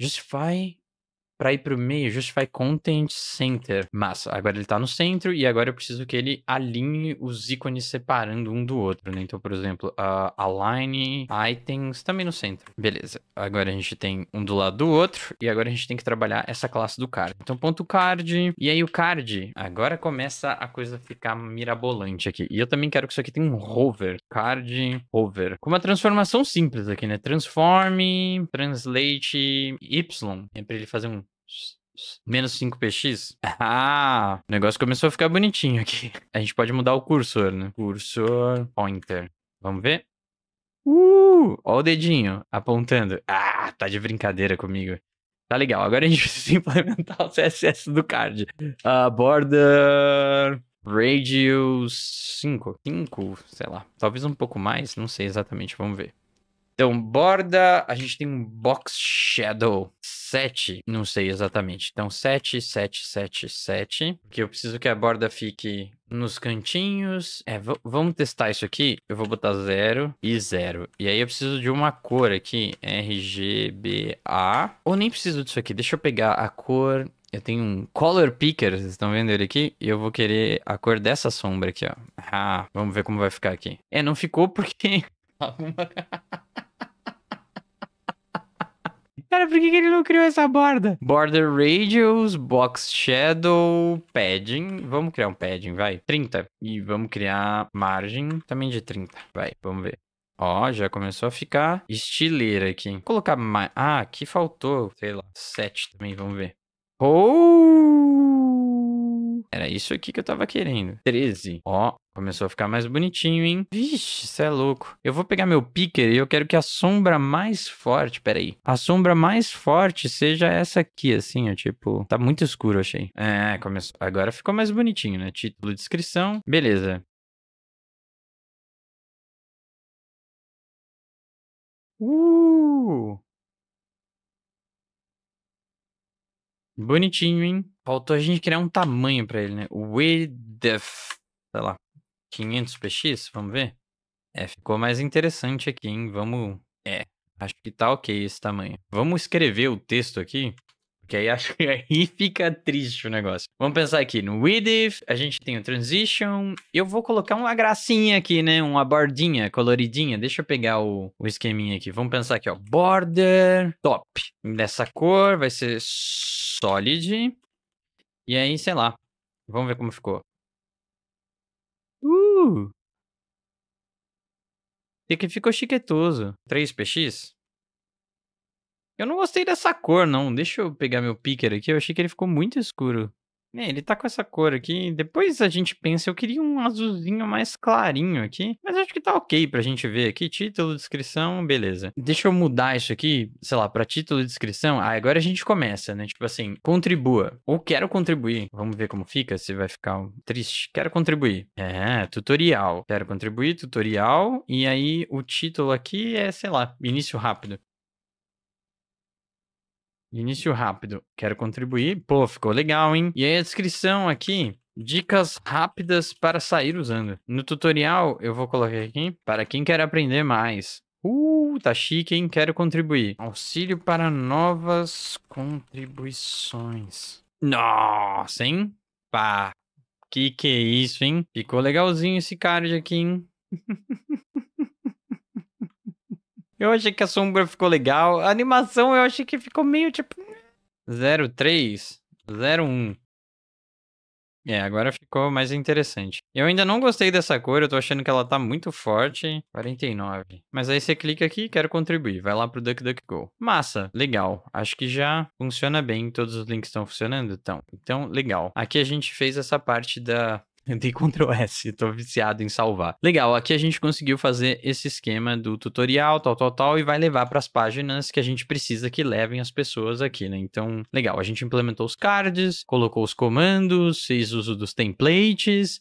S1: Justify para ir para o meio, justify content center. Massa, agora ele está no centro e agora eu preciso que ele alinhe os ícones separando um do outro, né? Então, por exemplo, uh, align items também no centro. Beleza, agora a gente tem um do lado do outro e agora a gente tem que trabalhar essa classe do card. Então, ponto card, e aí o card, agora começa a coisa ficar mirabolante aqui. E eu também quero que isso aqui tenha um hover, card hover, com uma transformação simples aqui, né? Transform, translate y, é para ele fazer um Menos 5px? Ah, o negócio começou a ficar bonitinho aqui. A gente pode mudar o cursor, né? Cursor pointer. Vamos ver? Uh, ó o dedinho apontando. Ah, tá de brincadeira comigo. Tá legal, agora a gente precisa implementar o CSS do card. Uh, border radius 5. 5, sei lá. Talvez um pouco mais, não sei exatamente, vamos ver. Então, borda, a gente tem um box shadow. 7, não sei exatamente. Então 7, 7, 7, 7, Porque eu preciso que a borda fique nos cantinhos. É, vamos testar isso aqui. Eu vou botar 0 e 0. E aí eu preciso de uma cor aqui, RGBA. Ou nem preciso disso aqui. Deixa eu pegar a cor eu tenho um color picker, vocês estão vendo ele aqui? E eu vou querer a cor dessa sombra aqui, ó. Ah, vamos ver como vai ficar aqui. É, não ficou porque... Cara, por que, que ele não criou essa borda? Border radius, box shadow, padding. Vamos criar um padding, vai. 30. E vamos criar margem também de 30. Vai, vamos ver. Ó, já começou a ficar estileira aqui. Vou colocar mais... Ah, aqui faltou, sei lá, 7 também, vamos ver. Oh! Era isso aqui que eu tava querendo. 13. Ó, começou a ficar mais bonitinho, hein? Vixe, cê é louco. Eu vou pegar meu picker e eu quero que a sombra mais forte, pera aí A sombra mais forte seja essa aqui, assim, ó, tipo... Tá muito escuro, achei. É, começou... Agora ficou mais bonitinho, né? Título, descrição. Beleza. Uh! Bonitinho, hein? Faltou a gente criar um tamanho para ele, né? Width, sei lá, 500 px, vamos ver? É, ficou mais interessante aqui, hein? Vamos... É, acho que tá ok esse tamanho. Vamos escrever o texto aqui, porque aí acho que aí fica triste o negócio. Vamos pensar aqui no width, a gente tem o transition. Eu vou colocar uma gracinha aqui, né? Uma bordinha coloridinha. Deixa eu pegar o, o esqueminha aqui. Vamos pensar aqui, ó. Border top. Dessa cor vai ser solid. E aí, sei lá. Vamos ver como ficou. Uh! E que ficou chiquetoso. 3px? Eu não gostei dessa cor, não. Deixa eu pegar meu picker aqui. Eu achei que ele ficou muito escuro. É, ele tá com essa cor aqui. Depois a gente pensa, eu queria um azulzinho mais clarinho aqui. Mas acho que tá ok pra gente ver aqui. Título, descrição, beleza. Deixa eu mudar isso aqui, sei lá, pra título e descrição. Ah, agora a gente começa, né? Tipo assim, contribua. Ou quero contribuir. Vamos ver como fica, se vai ficar triste. Quero contribuir. É, tutorial. Quero contribuir, tutorial. E aí o título aqui é, sei lá, início rápido. Início rápido. Quero contribuir. Pô, ficou legal, hein? E aí a descrição aqui Dicas rápidas para sair usando. No tutorial, eu vou colocar aqui para quem quer aprender mais. Uh, tá chique, hein? Quero contribuir. Auxílio para novas contribuições. Nossa, hein? Pá. Que que é isso, hein? Ficou legalzinho esse card aqui, hein? Eu achei que a sombra ficou legal. A animação eu achei que ficou meio tipo. 03, 01. É, agora ficou mais interessante. Eu ainda não gostei dessa cor, eu tô achando que ela tá muito forte. 49. Mas aí você clica aqui, quero contribuir. Vai lá pro DuckDuckGo. Massa, legal. Acho que já funciona bem, todos os links estão funcionando, então. Então, legal. Aqui a gente fez essa parte da dei Ctrl S, tô viciado em salvar. Legal, aqui a gente conseguiu fazer esse esquema do tutorial, tal, tal, tal, e vai levar para as páginas que a gente precisa que levem as pessoas aqui, né? Então, legal, a gente implementou os cards, colocou os comandos, fez uso dos templates.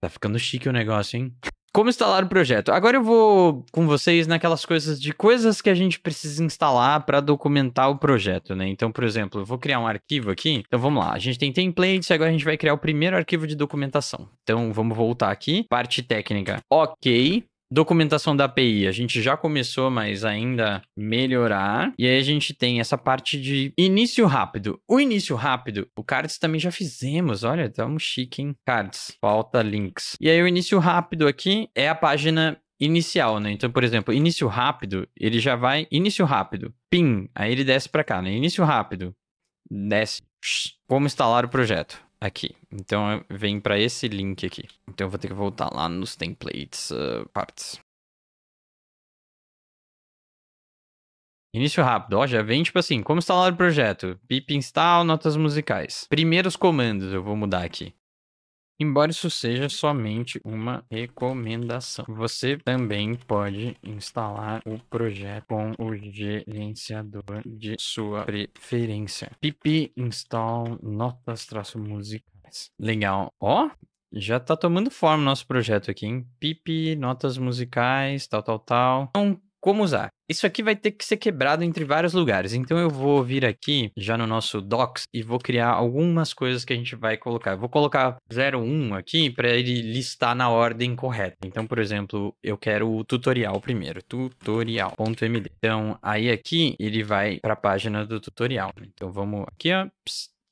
S1: Tá ficando chique o negócio, hein? como instalar o projeto. Agora eu vou com vocês naquelas coisas de coisas que a gente precisa instalar para documentar o projeto, né? Então, por exemplo, eu vou criar um arquivo aqui. Então vamos lá, a gente tem templates, e agora a gente vai criar o primeiro arquivo de documentação. Então vamos voltar aqui, parte técnica. OK, Documentação da API, a gente já começou, mas ainda melhorar. E aí a gente tem essa parte de início rápido. O início rápido, o Cards também já fizemos, olha, estamos chique, hein? Cards, falta links. E aí o início rápido aqui é a página inicial, né? Então, por exemplo, início rápido, ele já vai início rápido, pin aí ele desce para cá, né? Início rápido, desce, como instalar o projeto. Aqui. Então vem para esse link aqui. Então eu vou ter que voltar lá nos templates uh, parts. Início rápido, ó, já vem tipo assim, como instalar o projeto, pip install, notas musicais. Primeiros comandos eu vou mudar aqui. Embora isso seja somente uma recomendação, você também pode instalar o projeto com o gerenciador de sua preferência. Pipi install notas-musicais. Legal. Ó, oh, já tá tomando forma o nosso projeto aqui, hein? Pipi, notas musicais, tal, tal, tal. Então, como usar. Isso aqui vai ter que ser quebrado entre vários lugares, então eu vou vir aqui já no nosso docs e vou criar algumas coisas que a gente vai colocar. Eu vou colocar 01 aqui para ele listar na ordem correta. Então, por exemplo, eu quero o tutorial primeiro, tutorial.md. Então, aí aqui ele vai para a página do tutorial. Então, vamos aqui, ó,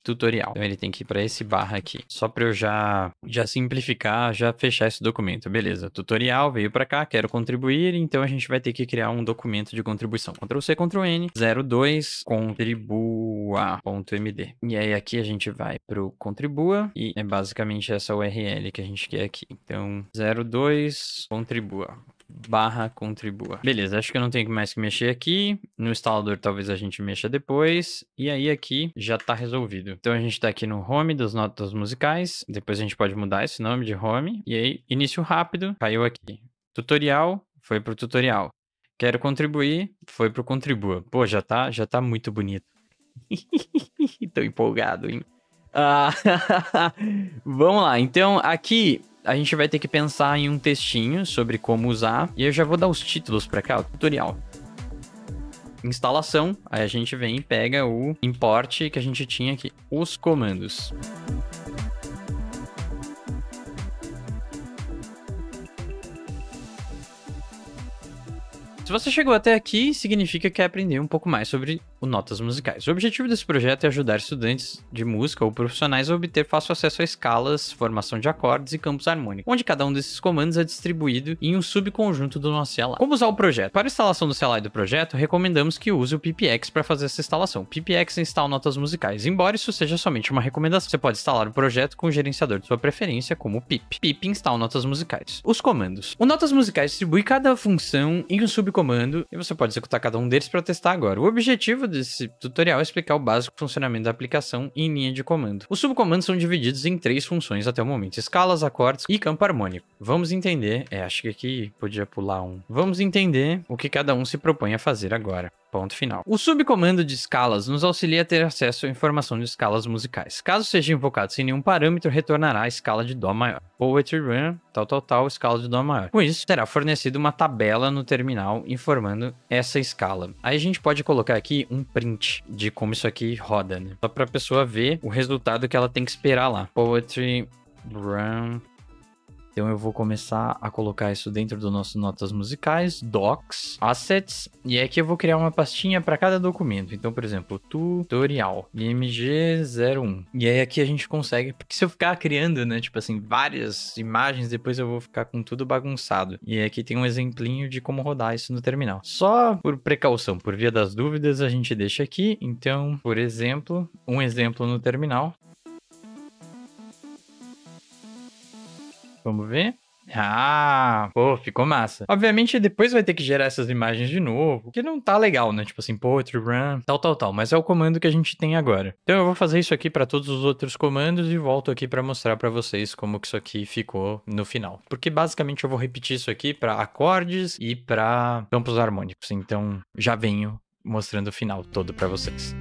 S1: tutorial. Então ele tem que ir para esse barra aqui. Só para eu já, já simplificar, já fechar esse documento. Beleza, tutorial veio para cá, quero contribuir, então a gente vai ter que criar um documento de contribuição. Ctrl C, Ctrl N, 02, contribua.md. E aí aqui a gente vai pro contribua e é basicamente essa URL que a gente quer aqui. Então, 02, contribua barra contribua. Beleza, acho que eu não tenho mais que mexer aqui. No instalador talvez a gente mexa depois. E aí aqui já está resolvido. Então a gente está aqui no home das notas musicais. Depois a gente pode mudar esse nome de home. E aí, início rápido, caiu aqui. Tutorial, foi pro tutorial. Quero contribuir, foi pro contribua. Pô, já tá, já tá muito bonito. Tô empolgado, hein? Ah, vamos lá, então aqui a gente vai ter que pensar em um textinho sobre como usar, e eu já vou dar os títulos para cá, o tutorial. Instalação, aí a gente vem e pega o import que a gente tinha aqui, os comandos. Se você chegou até aqui, significa que quer aprender um pouco mais sobre o Notas Musicais. O objetivo desse projeto é ajudar estudantes de música ou profissionais a obter fácil acesso a escalas, formação de acordes e campos harmônicos, onde cada um desses comandos é distribuído em um subconjunto do nosso CLI. Como usar o projeto? Para a instalação do CLI do projeto, recomendamos que use o PPX para fazer essa instalação. PPX é instala notas musicais, embora isso seja somente uma recomendação. Você pode instalar o projeto com o gerenciador de sua preferência, como o PIP. PIP instala notas musicais. Os comandos. O Notas Musicais distribui cada função em um subcomando e você pode executar cada um deles para testar agora. O objetivo desse tutorial é explicar o básico funcionamento da aplicação em linha de comando. Os subcomandos são divididos em três funções até o momento: escalas, acordes e campo harmônico. Vamos entender. É, acho que aqui podia pular um. Vamos entender o que cada um se propõe a fazer agora. Ponto final. O subcomando de escalas nos auxilia a ter acesso à informação de escalas musicais. Caso seja invocado sem nenhum parâmetro, retornará a escala de Dó maior. Poetry Run, tal, tal, tal, escala de Dó maior. Com isso, será fornecida uma tabela no terminal informando essa escala. Aí a gente pode colocar aqui um print de como isso aqui roda, né? Só para a pessoa ver o resultado que ela tem que esperar lá. Poetry Run então eu vou começar a colocar isso dentro do nosso notas musicais, docs, assets, e aqui eu vou criar uma pastinha para cada documento. Então, por exemplo, tutorial, img01. E aí aqui a gente consegue, porque se eu ficar criando, né, tipo assim, várias imagens, depois eu vou ficar com tudo bagunçado. E aqui tem um exemplinho de como rodar isso no terminal. Só por precaução, por via das dúvidas, a gente deixa aqui. Então, por exemplo, um exemplo no terminal. Vamos ver? Ah, pô, ficou massa. Obviamente, depois vai ter que gerar essas imagens de novo, que não tá legal, né? Tipo assim, poetry run, tal, tal, tal. Mas é o comando que a gente tem agora. Então eu vou fazer isso aqui para todos os outros comandos e volto aqui para mostrar para vocês como que isso aqui ficou no final. Porque basicamente eu vou repetir isso aqui para acordes e para campos harmônicos. Então já venho mostrando o final todo para vocês.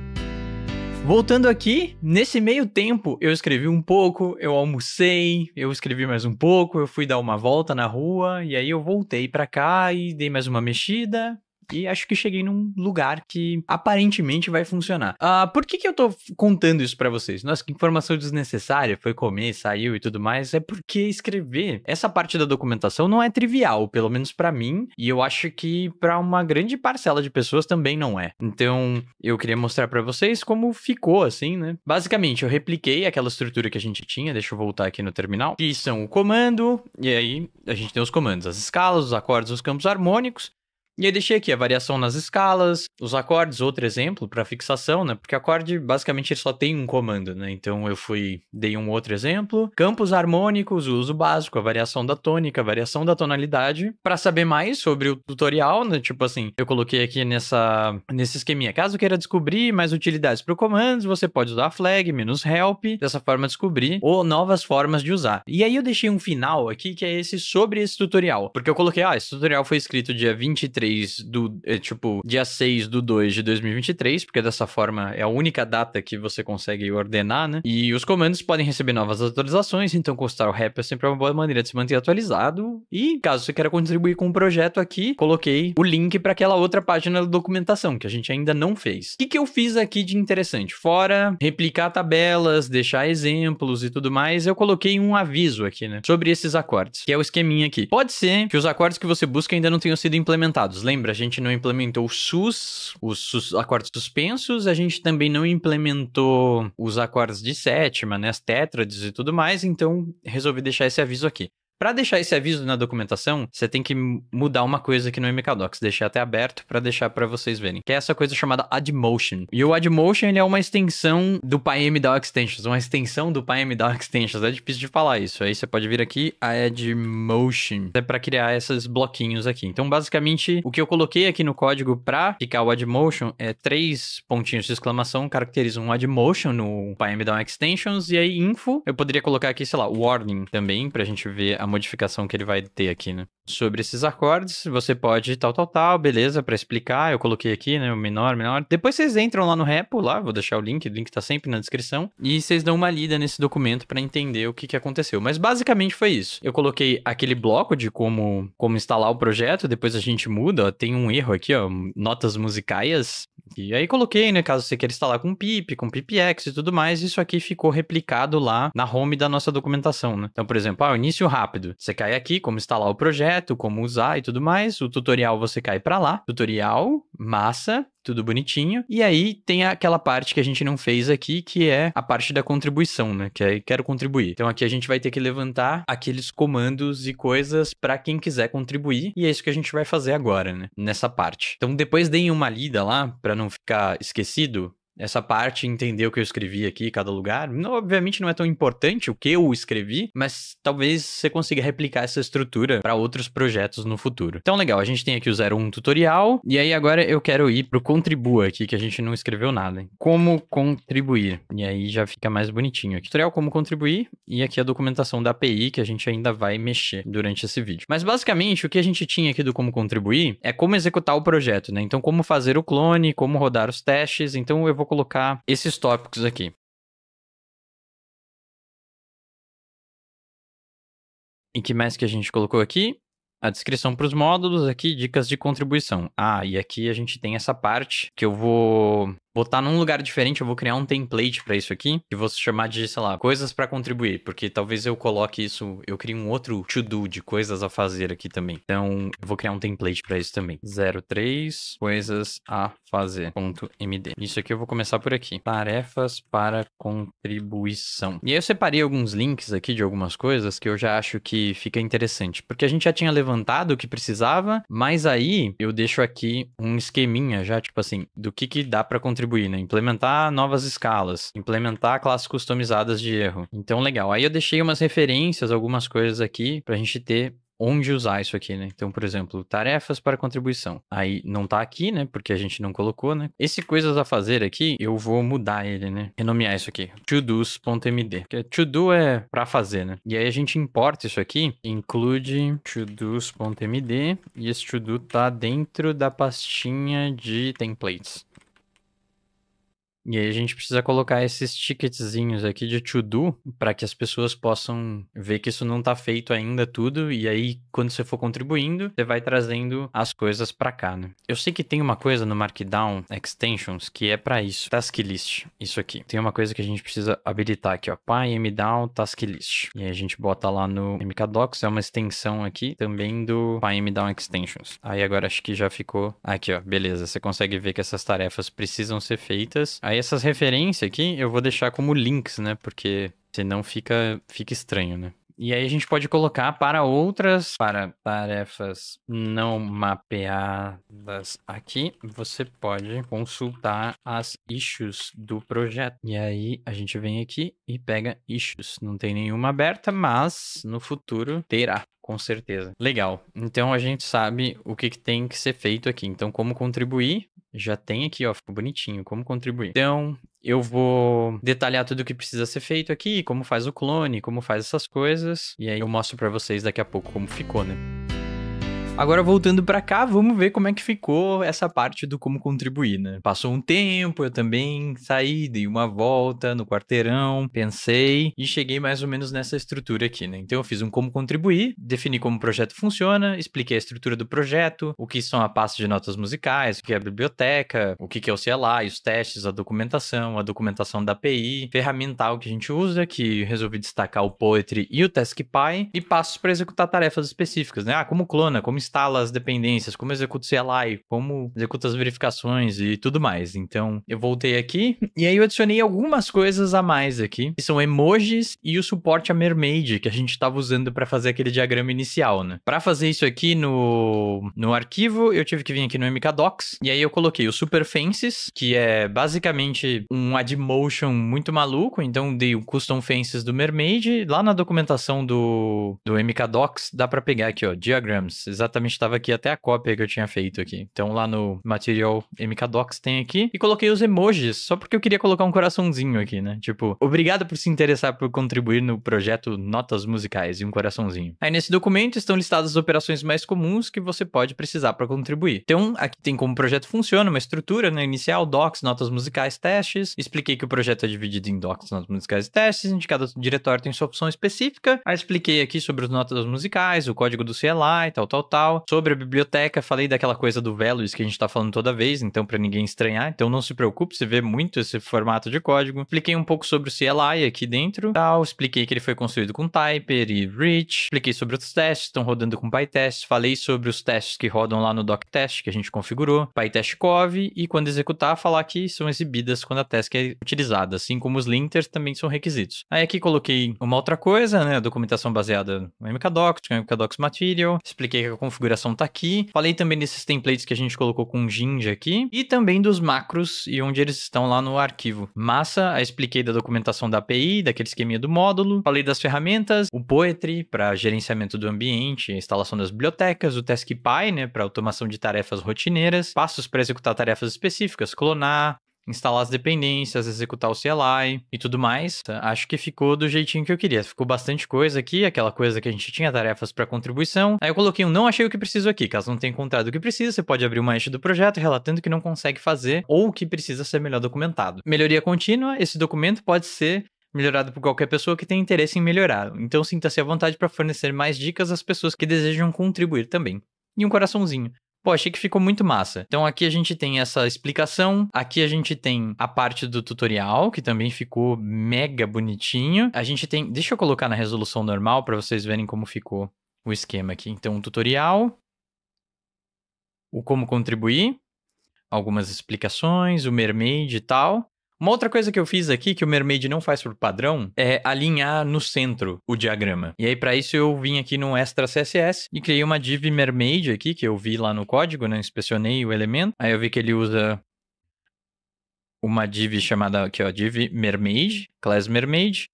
S1: Voltando aqui, nesse meio tempo eu escrevi um pouco, eu almocei, eu escrevi mais um pouco, eu fui dar uma volta na rua e aí eu voltei para cá e dei mais uma mexida e acho que cheguei num lugar que aparentemente vai funcionar. Uh, por que, que eu tô contando isso para vocês? Nossa, que informação desnecessária, foi comer, saiu e tudo mais. É porque escrever essa parte da documentação não é trivial, pelo menos para mim, e eu acho que para uma grande parcela de pessoas também não é. Então, eu queria mostrar para vocês como ficou assim, né? Basicamente, eu repliquei aquela estrutura que a gente tinha, deixa eu voltar aqui no terminal, que são o comando, e aí a gente tem os comandos, as escalas, os acordes, os campos harmônicos, e aí deixei aqui a variação nas escalas, os acordes, outro exemplo para fixação, né? Porque acorde basicamente ele só tem um comando, né? Então eu fui dei um outro exemplo, campos harmônicos, o uso básico, a variação da tônica, a variação da tonalidade. Para saber mais sobre o tutorial, né? Tipo assim, eu coloquei aqui nessa nesse esqueminha. Caso queira descobrir mais utilidades para o comandos, você pode usar flag menos help, dessa forma descobrir ou novas formas de usar. E aí eu deixei um final aqui que é esse sobre esse tutorial, porque eu coloquei, ah, esse tutorial foi escrito dia 23 23 do. É, tipo, dia 6 do 2 de 2023, porque dessa forma é a única data que você consegue ordenar, né? E os comandos podem receber novas atualizações, então consultar o é sempre uma boa maneira de se manter atualizado. E caso você queira contribuir com o um projeto aqui, coloquei o link para aquela outra página da documentação que a gente ainda não fez. O que, que eu fiz aqui de interessante? Fora replicar tabelas, deixar exemplos e tudo mais, eu coloquei um aviso aqui, né? Sobre esses acordes, que é o esqueminha aqui. Pode ser que os acordes que você busca ainda não tenham sido implementados dados. Lembra, a gente não implementou o SUS, os sus, acordes suspensos, a gente também não implementou os acordes de sétima, né, as tétrades e tudo mais, então resolvi deixar esse aviso aqui. Para deixar esse aviso na documentação, você tem que mudar uma coisa aqui no MKDocs, deixei até aberto para deixar para vocês verem, que é essa coisa chamada AdMotion. E o AdMotion ele é uma extensão do PyMDAO Extensions, uma extensão do PyMDAO Extensions. É difícil de falar isso. Aí você pode vir aqui a AdMotion, é para criar esses bloquinhos aqui. Então, basicamente, o que eu coloquei aqui no código para ficar o AdMotion é três pontinhos de exclamação caracterizam um AdMotion no PyMDAO Extensions e aí info, eu poderia colocar aqui, sei lá, warning também para a gente ver a modificação que ele vai ter aqui, né? Sobre esses acordes, você pode tal, tal, tal, beleza, para explicar, eu coloquei aqui, né, o menor, menor. Depois vocês entram lá no repo, lá, vou deixar o link, o link tá sempre na descrição, e vocês dão uma lida nesse documento para entender o que que aconteceu. Mas basicamente foi isso. Eu coloquei aquele bloco de como, como instalar o projeto, depois a gente muda, ó, tem um erro aqui, ó, notas musicais, e aí coloquei, né, caso você queira instalar com pip, com pipx e tudo mais, isso aqui ficou replicado lá na home da nossa documentação, né? Então, por exemplo, ah, início rápido, rápido. Você cai aqui, como instalar o projeto, como usar e tudo mais. O tutorial você cai para lá. Tutorial, massa, tudo bonitinho. E aí tem aquela parte que a gente não fez aqui, que é a parte da contribuição, né? Que é quero contribuir. Então aqui a gente vai ter que levantar aqueles comandos e coisas para quem quiser contribuir, e é isso que a gente vai fazer agora, né? Nessa parte. Então depois deem uma lida lá para não ficar esquecido, essa parte, entender o que eu escrevi aqui, cada lugar. Não, obviamente não é tão importante o que eu escrevi, mas talvez você consiga replicar essa estrutura para outros projetos no futuro. Então, legal, a gente tem aqui o 01 tutorial, e aí agora eu quero ir para o contribua aqui, que a gente não escreveu nada. Hein? Como contribuir? E aí já fica mais bonitinho aqui. Tutorial como contribuir, e aqui a documentação da API que a gente ainda vai mexer durante esse vídeo. Mas basicamente o que a gente tinha aqui do como contribuir é como executar o projeto, né? Então, como fazer o clone, como rodar os testes. Então, eu vou colocar esses tópicos aqui. E que mais que a gente colocou aqui? A descrição para os módulos aqui, dicas de contribuição. Ah, e aqui a gente tem essa parte que eu vou botar num lugar diferente, eu vou criar um template para isso aqui, que vou chamar de, sei lá, coisas para contribuir, porque talvez eu coloque isso, eu crie um outro to-do de coisas a fazer aqui também. Então, eu vou criar um template para isso também. 03 coisas a fazer. .md. Isso aqui eu vou começar por aqui. Tarefas para contribuição. E aí eu separei alguns links aqui de algumas coisas que eu já acho que fica interessante, porque a gente já tinha levantado o que precisava, mas aí eu deixo aqui um esqueminha já, tipo assim, do que que dá para contribuir contribuir, né? Implementar novas escalas, implementar classes customizadas de erro. Então, legal. Aí eu deixei umas referências, algumas coisas aqui para a gente ter onde usar isso aqui, né? Então, por exemplo, tarefas para contribuição. Aí não tá aqui, né? Porque a gente não colocou, né? Esse coisas a fazer aqui, eu vou mudar ele, né? Renomear isso aqui, todos.md. Porque todo é para fazer, né? E aí a gente importa isso aqui, include todos.md e esse todo tá dentro da pastinha de templates. E aí a gente precisa colocar esses ticketzinhos aqui de to do para que as pessoas possam ver que isso não está feito ainda tudo e aí quando você for contribuindo, você vai trazendo as coisas para cá, né? Eu sei que tem uma coisa no Markdown Extensions que é para isso, task list, isso aqui. Tem uma coisa que a gente precisa habilitar aqui, ó, PyMDown task list. E aí a gente bota lá no MKDocs, é uma extensão aqui também do PyMDown Extensions. Aí agora acho que já ficou aqui, ó, beleza, você consegue ver que essas tarefas precisam ser feitas. Aí essas referências aqui eu vou deixar como links, né? Porque senão fica, fica estranho, né? E aí a gente pode colocar para outras, para tarefas não mapeadas aqui, você pode consultar as issues do projeto. E aí a gente vem aqui e pega issues. Não tem nenhuma aberta, mas no futuro terá com certeza. Legal. Então a gente sabe o que, que, tem que ser feito aqui. Então, como contribuir? Já tem aqui, ó, ficou bonitinho. Como contribuir? Então, eu vou detalhar tudo o que precisa ser feito aqui, como faz o clone, como faz essas coisas, e aí eu mostro para vocês daqui a pouco como ficou, né? Agora voltando para cá, vamos ver como é que ficou essa parte do como contribuir, né? Passou um tempo, eu também saí, dei uma volta no quarteirão, pensei e cheguei mais ou menos nessa estrutura aqui, né? Então eu fiz um como contribuir, defini como o projeto funciona, expliquei a estrutura do projeto, o que são a pasta de notas musicais, o que é a biblioteca, o que é o CLI, os testes, a documentação, a documentação da API, ferramental que a gente usa, que resolvi destacar o Poetry e o TaskPy, e passos para executar tarefas específicas, né? Ah, como clona, como instala as dependências, como executa o CLI, como executa as verificações e tudo mais. Então, eu voltei aqui e aí eu adicionei algumas coisas a mais aqui, que são emojis e o suporte a Mermaid, que a gente estava usando para fazer aquele diagrama inicial, né? Para fazer isso aqui no, no arquivo, eu tive que vir aqui no MKDocs e aí eu coloquei o Superfences, que é basicamente um Admotion muito maluco, então dei o Custom Fences do Mermaid, lá na documentação do, do MKDocs dá para pegar aqui, ó, diagrams, exatamente estava aqui até a cópia que eu tinha feito aqui. Então lá no material MKDocs tem aqui. E coloquei os emojis, só porque eu queria colocar um coraçãozinho aqui, né? Tipo, obrigado por se interessar por contribuir no projeto Notas Musicais e um coraçãozinho. Aí nesse documento estão listadas as operações mais comuns que você pode precisar para contribuir. Então, aqui tem como o projeto funciona, uma estrutura, né? Inicial, docs, notas musicais, testes. Expliquei que o projeto é dividido em docs, notas musicais e testes. Indicado diretório tem sua opção específica. Aí expliquei aqui sobre as notas musicais, o código do CLI, tal, tal, tal tal. Sobre a biblioteca, falei daquela coisa do values que a gente tá falando toda vez, então para ninguém estranhar. Então não se preocupe, você vê muito esse formato de código. Expliquei um pouco sobre o CLI aqui dentro, tal. Expliquei que ele foi construído com Typer e Rich. Expliquei sobre os testes, estão rodando com PyTest. Falei sobre os testes que rodam lá no DocTest que a gente configurou, PyTest Cove e quando executar, falar que são exibidas quando a task é utilizada, assim como os linters também são requisitos. Aí aqui coloquei uma outra coisa, né, documentação baseada no MKDocs, com é MKDocs Material. Expliquei que a configuração tá aqui. Falei também desses templates que a gente colocou com Jinja aqui e também dos macros e onde eles estão lá no arquivo. Massa, eu expliquei da documentação da API, daquele esqueminha do módulo, falei das ferramentas, o Poetry para gerenciamento do ambiente, instalação das bibliotecas, o TaskPy, né, para automação de tarefas rotineiras, passos para executar tarefas específicas, clonar, instalar as dependências, executar o CLI e tudo mais. Acho que ficou do jeitinho que eu queria. Ficou bastante coisa aqui, aquela coisa que a gente tinha tarefas para contribuição. Aí eu coloquei um não achei o que preciso aqui. Caso não tenha encontrado o que precisa, você pode abrir uma issue do projeto relatando que não consegue fazer ou o que precisa ser melhor documentado. Melhoria contínua, esse documento pode ser melhorado por qualquer pessoa que tem interesse em melhorar. Então sinta-se à vontade para fornecer mais dicas às pessoas que desejam contribuir também. E um coraçãozinho. Pô, achei que ficou muito massa. Então aqui a gente tem essa explicação, aqui a gente tem a parte do tutorial, que também ficou mega bonitinho. A gente tem, deixa eu colocar na resolução normal para vocês verem como ficou o esquema aqui. Então o tutorial, o como contribuir, algumas explicações, o mermaid e tal. Uma outra coisa que eu fiz aqui, que o Mermaid não faz por padrão, é alinhar no centro o diagrama. E aí, para isso, eu vim aqui no Extra CSS e criei uma div Mermaid aqui, que eu vi lá no código, né? Inspecionei o elemento. Aí eu vi que ele usa uma div chamada aqui, ó, div mermaid, class mermaid,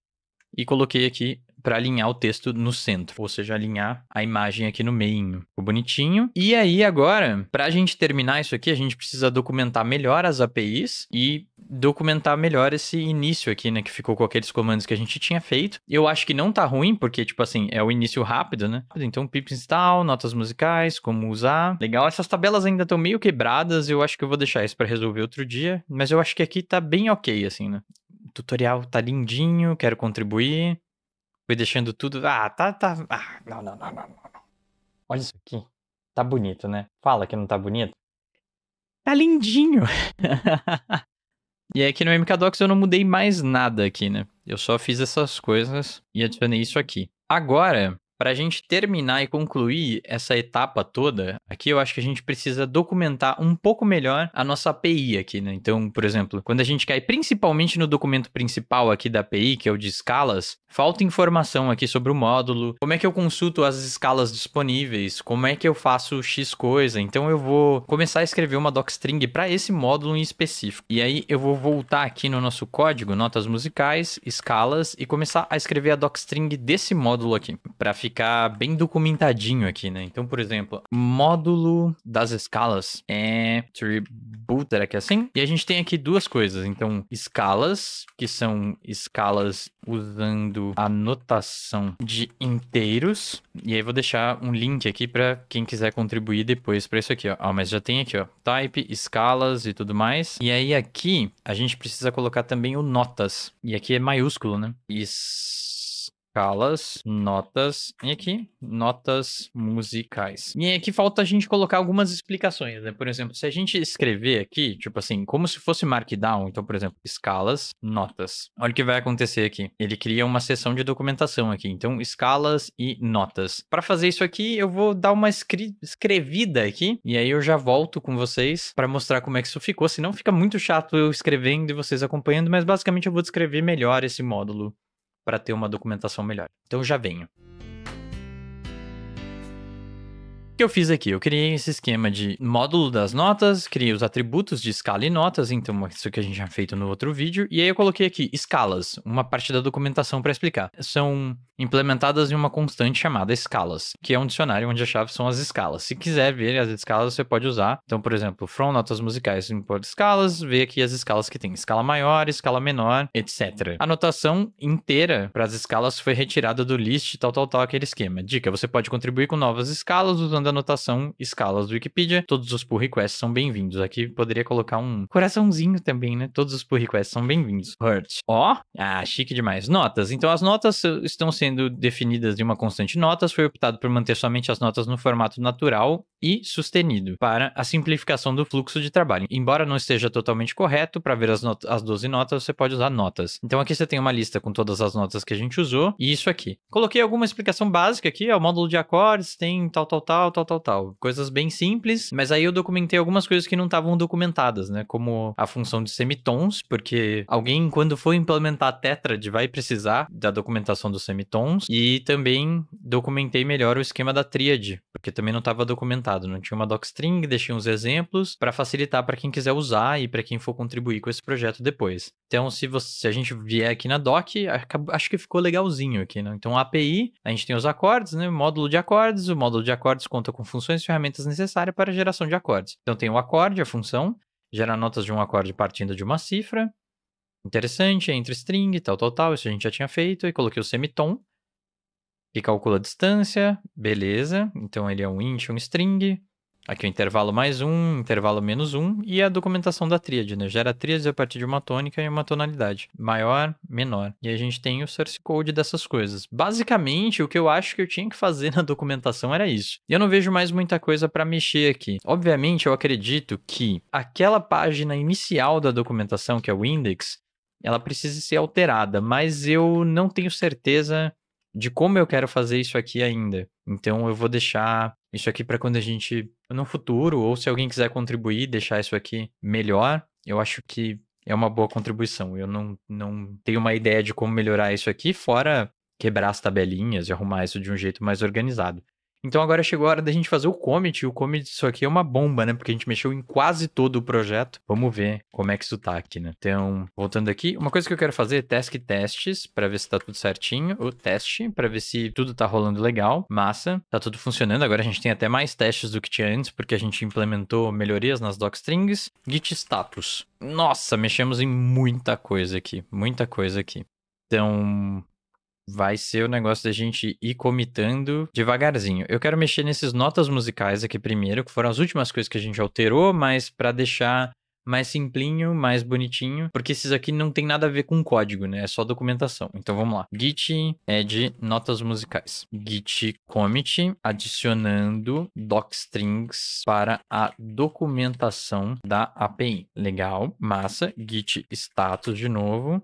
S1: e coloquei aqui para alinhar o texto no centro, ou seja, alinhar a imagem aqui no meio. Ficou bonitinho. E aí agora, para a gente terminar isso aqui, a gente precisa documentar melhor as APIs e documentar melhor esse início aqui, né? Que ficou com aqueles comandos que a gente tinha feito. Eu acho que não tá ruim, porque, tipo assim, é o início rápido, né? Então, pip install, notas musicais, como usar. Legal, essas tabelas ainda estão meio quebradas, eu acho que eu vou deixar isso para resolver outro dia. Mas eu acho que aqui tá bem ok, assim, né? O tutorial tá lindinho, quero contribuir. Fui deixando tudo. Ah, tá, tá. Ah, não, não, não, não. Olha isso aqui. Tá bonito, né? Fala que não tá bonito. Tá lindinho. E aqui é no MKDocs eu não mudei mais nada aqui, né? Eu só fiz essas coisas e adicionei isso aqui. Agora, para a gente terminar e concluir essa etapa toda, aqui eu acho que a gente precisa documentar um pouco melhor a nossa API aqui, né? Então, por exemplo, quando a gente cai principalmente no documento principal aqui da API, que é o de escalas, falta informação aqui sobre o módulo, como é que eu consulto as escalas disponíveis, como é que eu faço X coisa. Então, eu vou começar a escrever uma docstring para esse módulo em específico. E aí eu vou voltar aqui no nosso código, notas musicais, escalas e começar a escrever a docstring desse módulo aqui, para ficar ficar bem documentadinho aqui, né? Então, por exemplo, módulo das escalas é tribute, será que é assim? E a gente tem aqui duas coisas. Então, escalas, que são escalas usando a notação de inteiros. E aí vou deixar um link aqui para quem quiser contribuir depois para isso aqui, ó. ó. Mas já tem aqui, ó, type, escalas e tudo mais. E aí aqui a gente precisa colocar também o notas. E aqui é maiúsculo, né? Isso escalas, notas, e aqui, notas musicais. E aqui é falta a gente colocar algumas explicações, né? Por exemplo, se a gente escrever aqui, tipo assim, como se fosse markdown, então, por exemplo, escalas, notas. Olha o que vai acontecer aqui. Ele cria uma seção de documentação aqui, então, escalas e notas. Para fazer isso aqui, eu vou dar uma escre escrevida aqui, e aí eu já volto com vocês para mostrar como é que isso ficou, senão fica muito chato eu escrevendo e vocês acompanhando, mas basicamente eu vou descrever melhor esse módulo para ter uma documentação melhor. Então já venho. que eu fiz aqui? Eu criei esse esquema de módulo das notas, criei os atributos de escala e notas, então isso que a gente já feito no outro vídeo, e aí eu coloquei aqui escalas, uma parte da documentação para explicar. São implementadas em uma constante chamada escalas, que é um dicionário onde a chave são as escalas. Se quiser ver as escalas, você pode usar. Então, por exemplo, from notas musicais import escalas, ver aqui as escalas que tem, escala maior, escala menor, etc. A notação inteira para as escalas foi retirada do list, tal, tal, tal, aquele esquema. Dica, você pode contribuir com novas escalas usando da anotação escalas do Wikipedia. Todos os pull requests são bem-vindos. Aqui poderia colocar um coraçãozinho também, né? Todos os pull requests são bem-vindos. Hurt. Ó, oh, ah, chique demais. Notas. Então as notas estão sendo definidas de uma constante notas. Foi optado por manter somente as notas no formato natural e sustenido para a simplificação do fluxo de trabalho. Embora não esteja totalmente correto, para ver as, as 12 notas você pode usar notas. Então aqui você tem uma lista com todas as notas que a gente usou e isso aqui. Coloquei alguma explicação básica aqui, é o módulo de acordes, tem tal, tal, tal, tal, tal, tal. Coisas bem simples, mas aí eu documentei algumas coisas que não estavam documentadas, né? Como a função de semitons, porque alguém, quando for implementar a Tetrad, vai precisar da documentação dos semitons. E também documentei melhor o esquema da tríade, porque também não estava documentado. Não tinha uma docstring, deixei uns exemplos para facilitar para quem quiser usar e para quem for contribuir com esse projeto depois. Então, se, você, se a gente vier aqui na doc, acho que ficou legalzinho aqui, né? Então, a API, a gente tem os acordes, né? O módulo de acordes, o módulo de acordes conta com funções e ferramentas necessárias para a geração de acordes. Então tem o acorde, a função, gera notas de um acorde partindo de uma cifra. Interessante, entre string, tal, tal, tal, isso a gente já tinha feito. E coloquei o semitom, que calcula a distância, beleza. Então ele é um int, um string. Aqui o intervalo mais um, intervalo menos um e a documentação da tríade, né? Gera tríades a partir de uma tônica e uma tonalidade, maior, menor. E a gente tem o source code dessas coisas. Basicamente, o que eu acho que eu tinha que fazer na documentação era isso. E eu não vejo mais muita coisa para mexer aqui. Obviamente, eu acredito que aquela página inicial da documentação, que é o index, ela precisa ser alterada, mas eu não tenho certeza de como eu quero fazer isso aqui ainda. Então eu vou deixar isso aqui para quando a gente, no futuro, ou se alguém quiser contribuir, deixar isso aqui melhor, eu acho que é uma boa contribuição. Eu não, não tenho uma ideia de como melhorar isso aqui, fora quebrar as tabelinhas e arrumar isso de um jeito mais organizado. Então agora chegou a hora da gente fazer o commit. O commit disso aqui é uma bomba, né? Porque a gente mexeu em quase todo o projeto. Vamos ver como é que isso tá aqui, né? Então, voltando aqui, uma coisa que eu quero fazer é task testes para ver se tá tudo certinho. O teste para ver se tudo tá rolando legal. Massa, tá tudo funcionando. Agora a gente tem até mais testes do que tinha antes, porque a gente implementou melhorias nas docstrings. Git status. Nossa, mexemos em muita coisa aqui, muita coisa aqui. Então, vai ser o negócio da gente ir comitando devagarzinho. Eu quero mexer nesses notas musicais aqui primeiro, que foram as últimas coisas que a gente alterou, mas para deixar mais simplinho, mais bonitinho, porque esses aqui não tem nada a ver com código, né? É só documentação. Então vamos lá. Git é de notas musicais. Git commit adicionando docstrings para a documentação da API. Legal, massa. Git status de novo.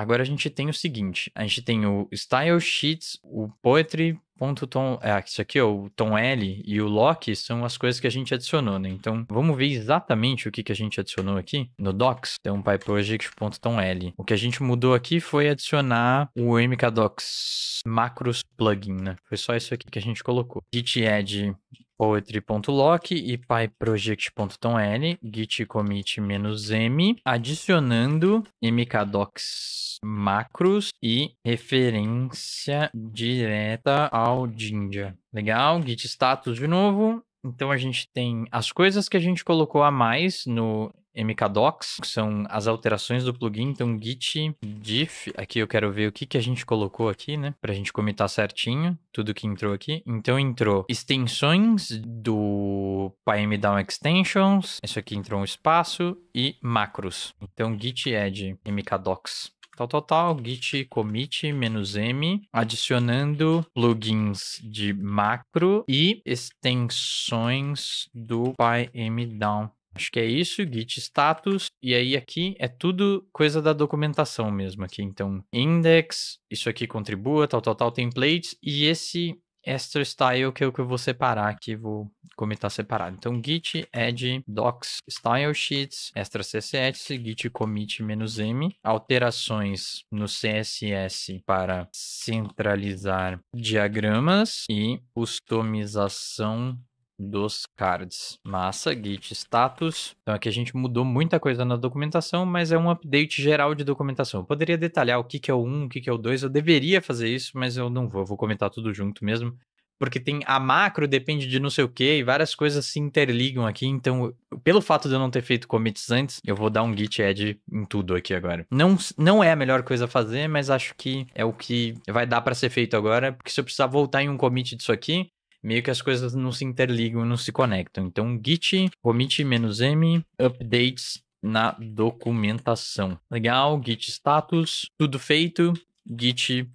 S1: Agora a gente tem o seguinte: a gente tem o Style Sheets, o Poetry. Ponto tom, é, isso aqui, ó, o tom L e o lock são as coisas que a gente adicionou, né? Então, vamos ver exatamente o que, que a gente adicionou aqui no docs. Então, pyproject.toml. O que a gente mudou aqui foi adicionar o mkdocs macros plugin, né? Foi só isso aqui que a gente colocou. git add poetry.lock e pyproject.toml, git commit "-m", adicionando mkdocs macros e referência direta ao Jinja. Legal, git status de novo. Então a gente tem as coisas que a gente colocou a mais no MKDocs, que são as alterações do plugin. Então, git diff, aqui eu quero ver o que, que a gente colocou aqui, né? Pra gente comitar certinho tudo que entrou aqui. Então, entrou extensões do PyMDown Extensions, isso aqui entrou um espaço, e macros. Então, git add mkdocs tal, tal, tal, git commit menos m, adicionando plugins de macro e extensões do PyMDown Acho que é isso, git status, e aí aqui é tudo coisa da documentação mesmo aqui, então index, isso aqui contribua, tal, tal, tal, templates, e esse extra style que é o que eu vou separar aqui, vou comentar separado. Então git add docs style sheets extra css git commit "-m", alterações no CSS para centralizar diagramas e customização dos cards. Massa, git status. Então aqui a gente mudou muita coisa na documentação, mas é um update geral de documentação. Eu poderia detalhar o que, que é o 1, o que, que é o 2, eu deveria fazer isso, mas eu não vou, eu vou comentar tudo junto mesmo. Porque tem a macro, depende de não sei o que, e várias coisas se interligam aqui. Então, pelo fato de eu não ter feito commits antes, eu vou dar um git add em tudo aqui agora. Não, não é a melhor coisa a fazer, mas acho que é o que vai dar para ser feito agora. Porque se eu precisar voltar em um commit disso aqui, meio que as coisas não se interligam, não se conectam. Então, git commit-m updates na documentação. Legal, git status, tudo feito, git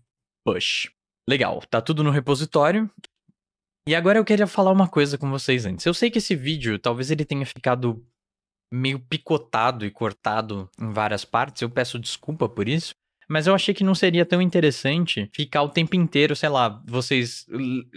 S1: push. Legal, tá tudo no repositório. E agora eu queria falar uma coisa com vocês antes. Eu sei que esse vídeo, talvez ele tenha ficado meio picotado e cortado em várias partes. Eu peço desculpa por isso, mas eu achei que não seria tão interessante ficar o tempo inteiro, sei lá, vocês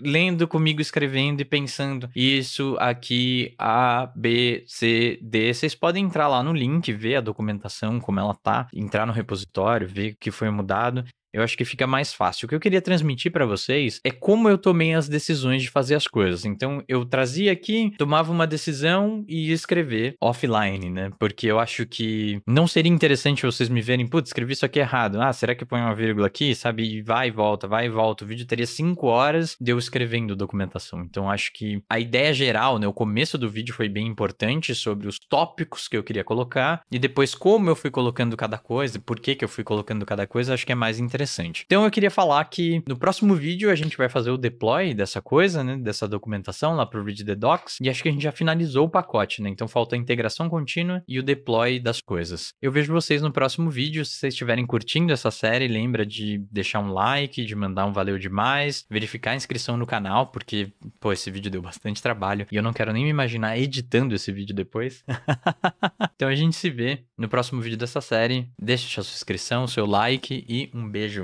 S1: lendo comigo, escrevendo e pensando isso aqui, A, B, C, D. Vocês podem entrar lá no link, ver a documentação, como ela tá, entrar no repositório, ver o que foi mudado eu acho que fica mais fácil. O que eu queria transmitir para vocês é como eu tomei as decisões de fazer as coisas. Então, eu trazia aqui, tomava uma decisão e ia escrever offline, né? Porque eu acho que não seria interessante vocês me verem, putz, escrevi isso aqui errado. Ah, será que eu ponho uma vírgula aqui? Sabe? E vai e volta, vai e volta. O vídeo teria cinco horas de eu escrevendo documentação. Então, acho que a ideia geral, né? O começo do vídeo foi bem importante sobre os tópicos que eu queria colocar e depois como eu fui colocando cada coisa, por que, que eu fui colocando cada coisa, acho que é mais interessante interessante. Então eu queria falar que no próximo vídeo a gente vai fazer o deploy dessa coisa, né, dessa documentação lá para o Read the Docs, e acho que a gente já finalizou o pacote, né? Então falta a integração contínua e o deploy das coisas. Eu vejo vocês no próximo vídeo. Se vocês estiverem curtindo essa série, lembra de deixar um like, de mandar um valeu demais, verificar a inscrição no canal, porque, pô, esse vídeo deu bastante trabalho e eu não quero nem me imaginar editando esse vídeo depois. então a gente se vê no próximo vídeo dessa série. Deixa sua inscrição, seu like e um beijo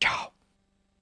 S1: Ciao.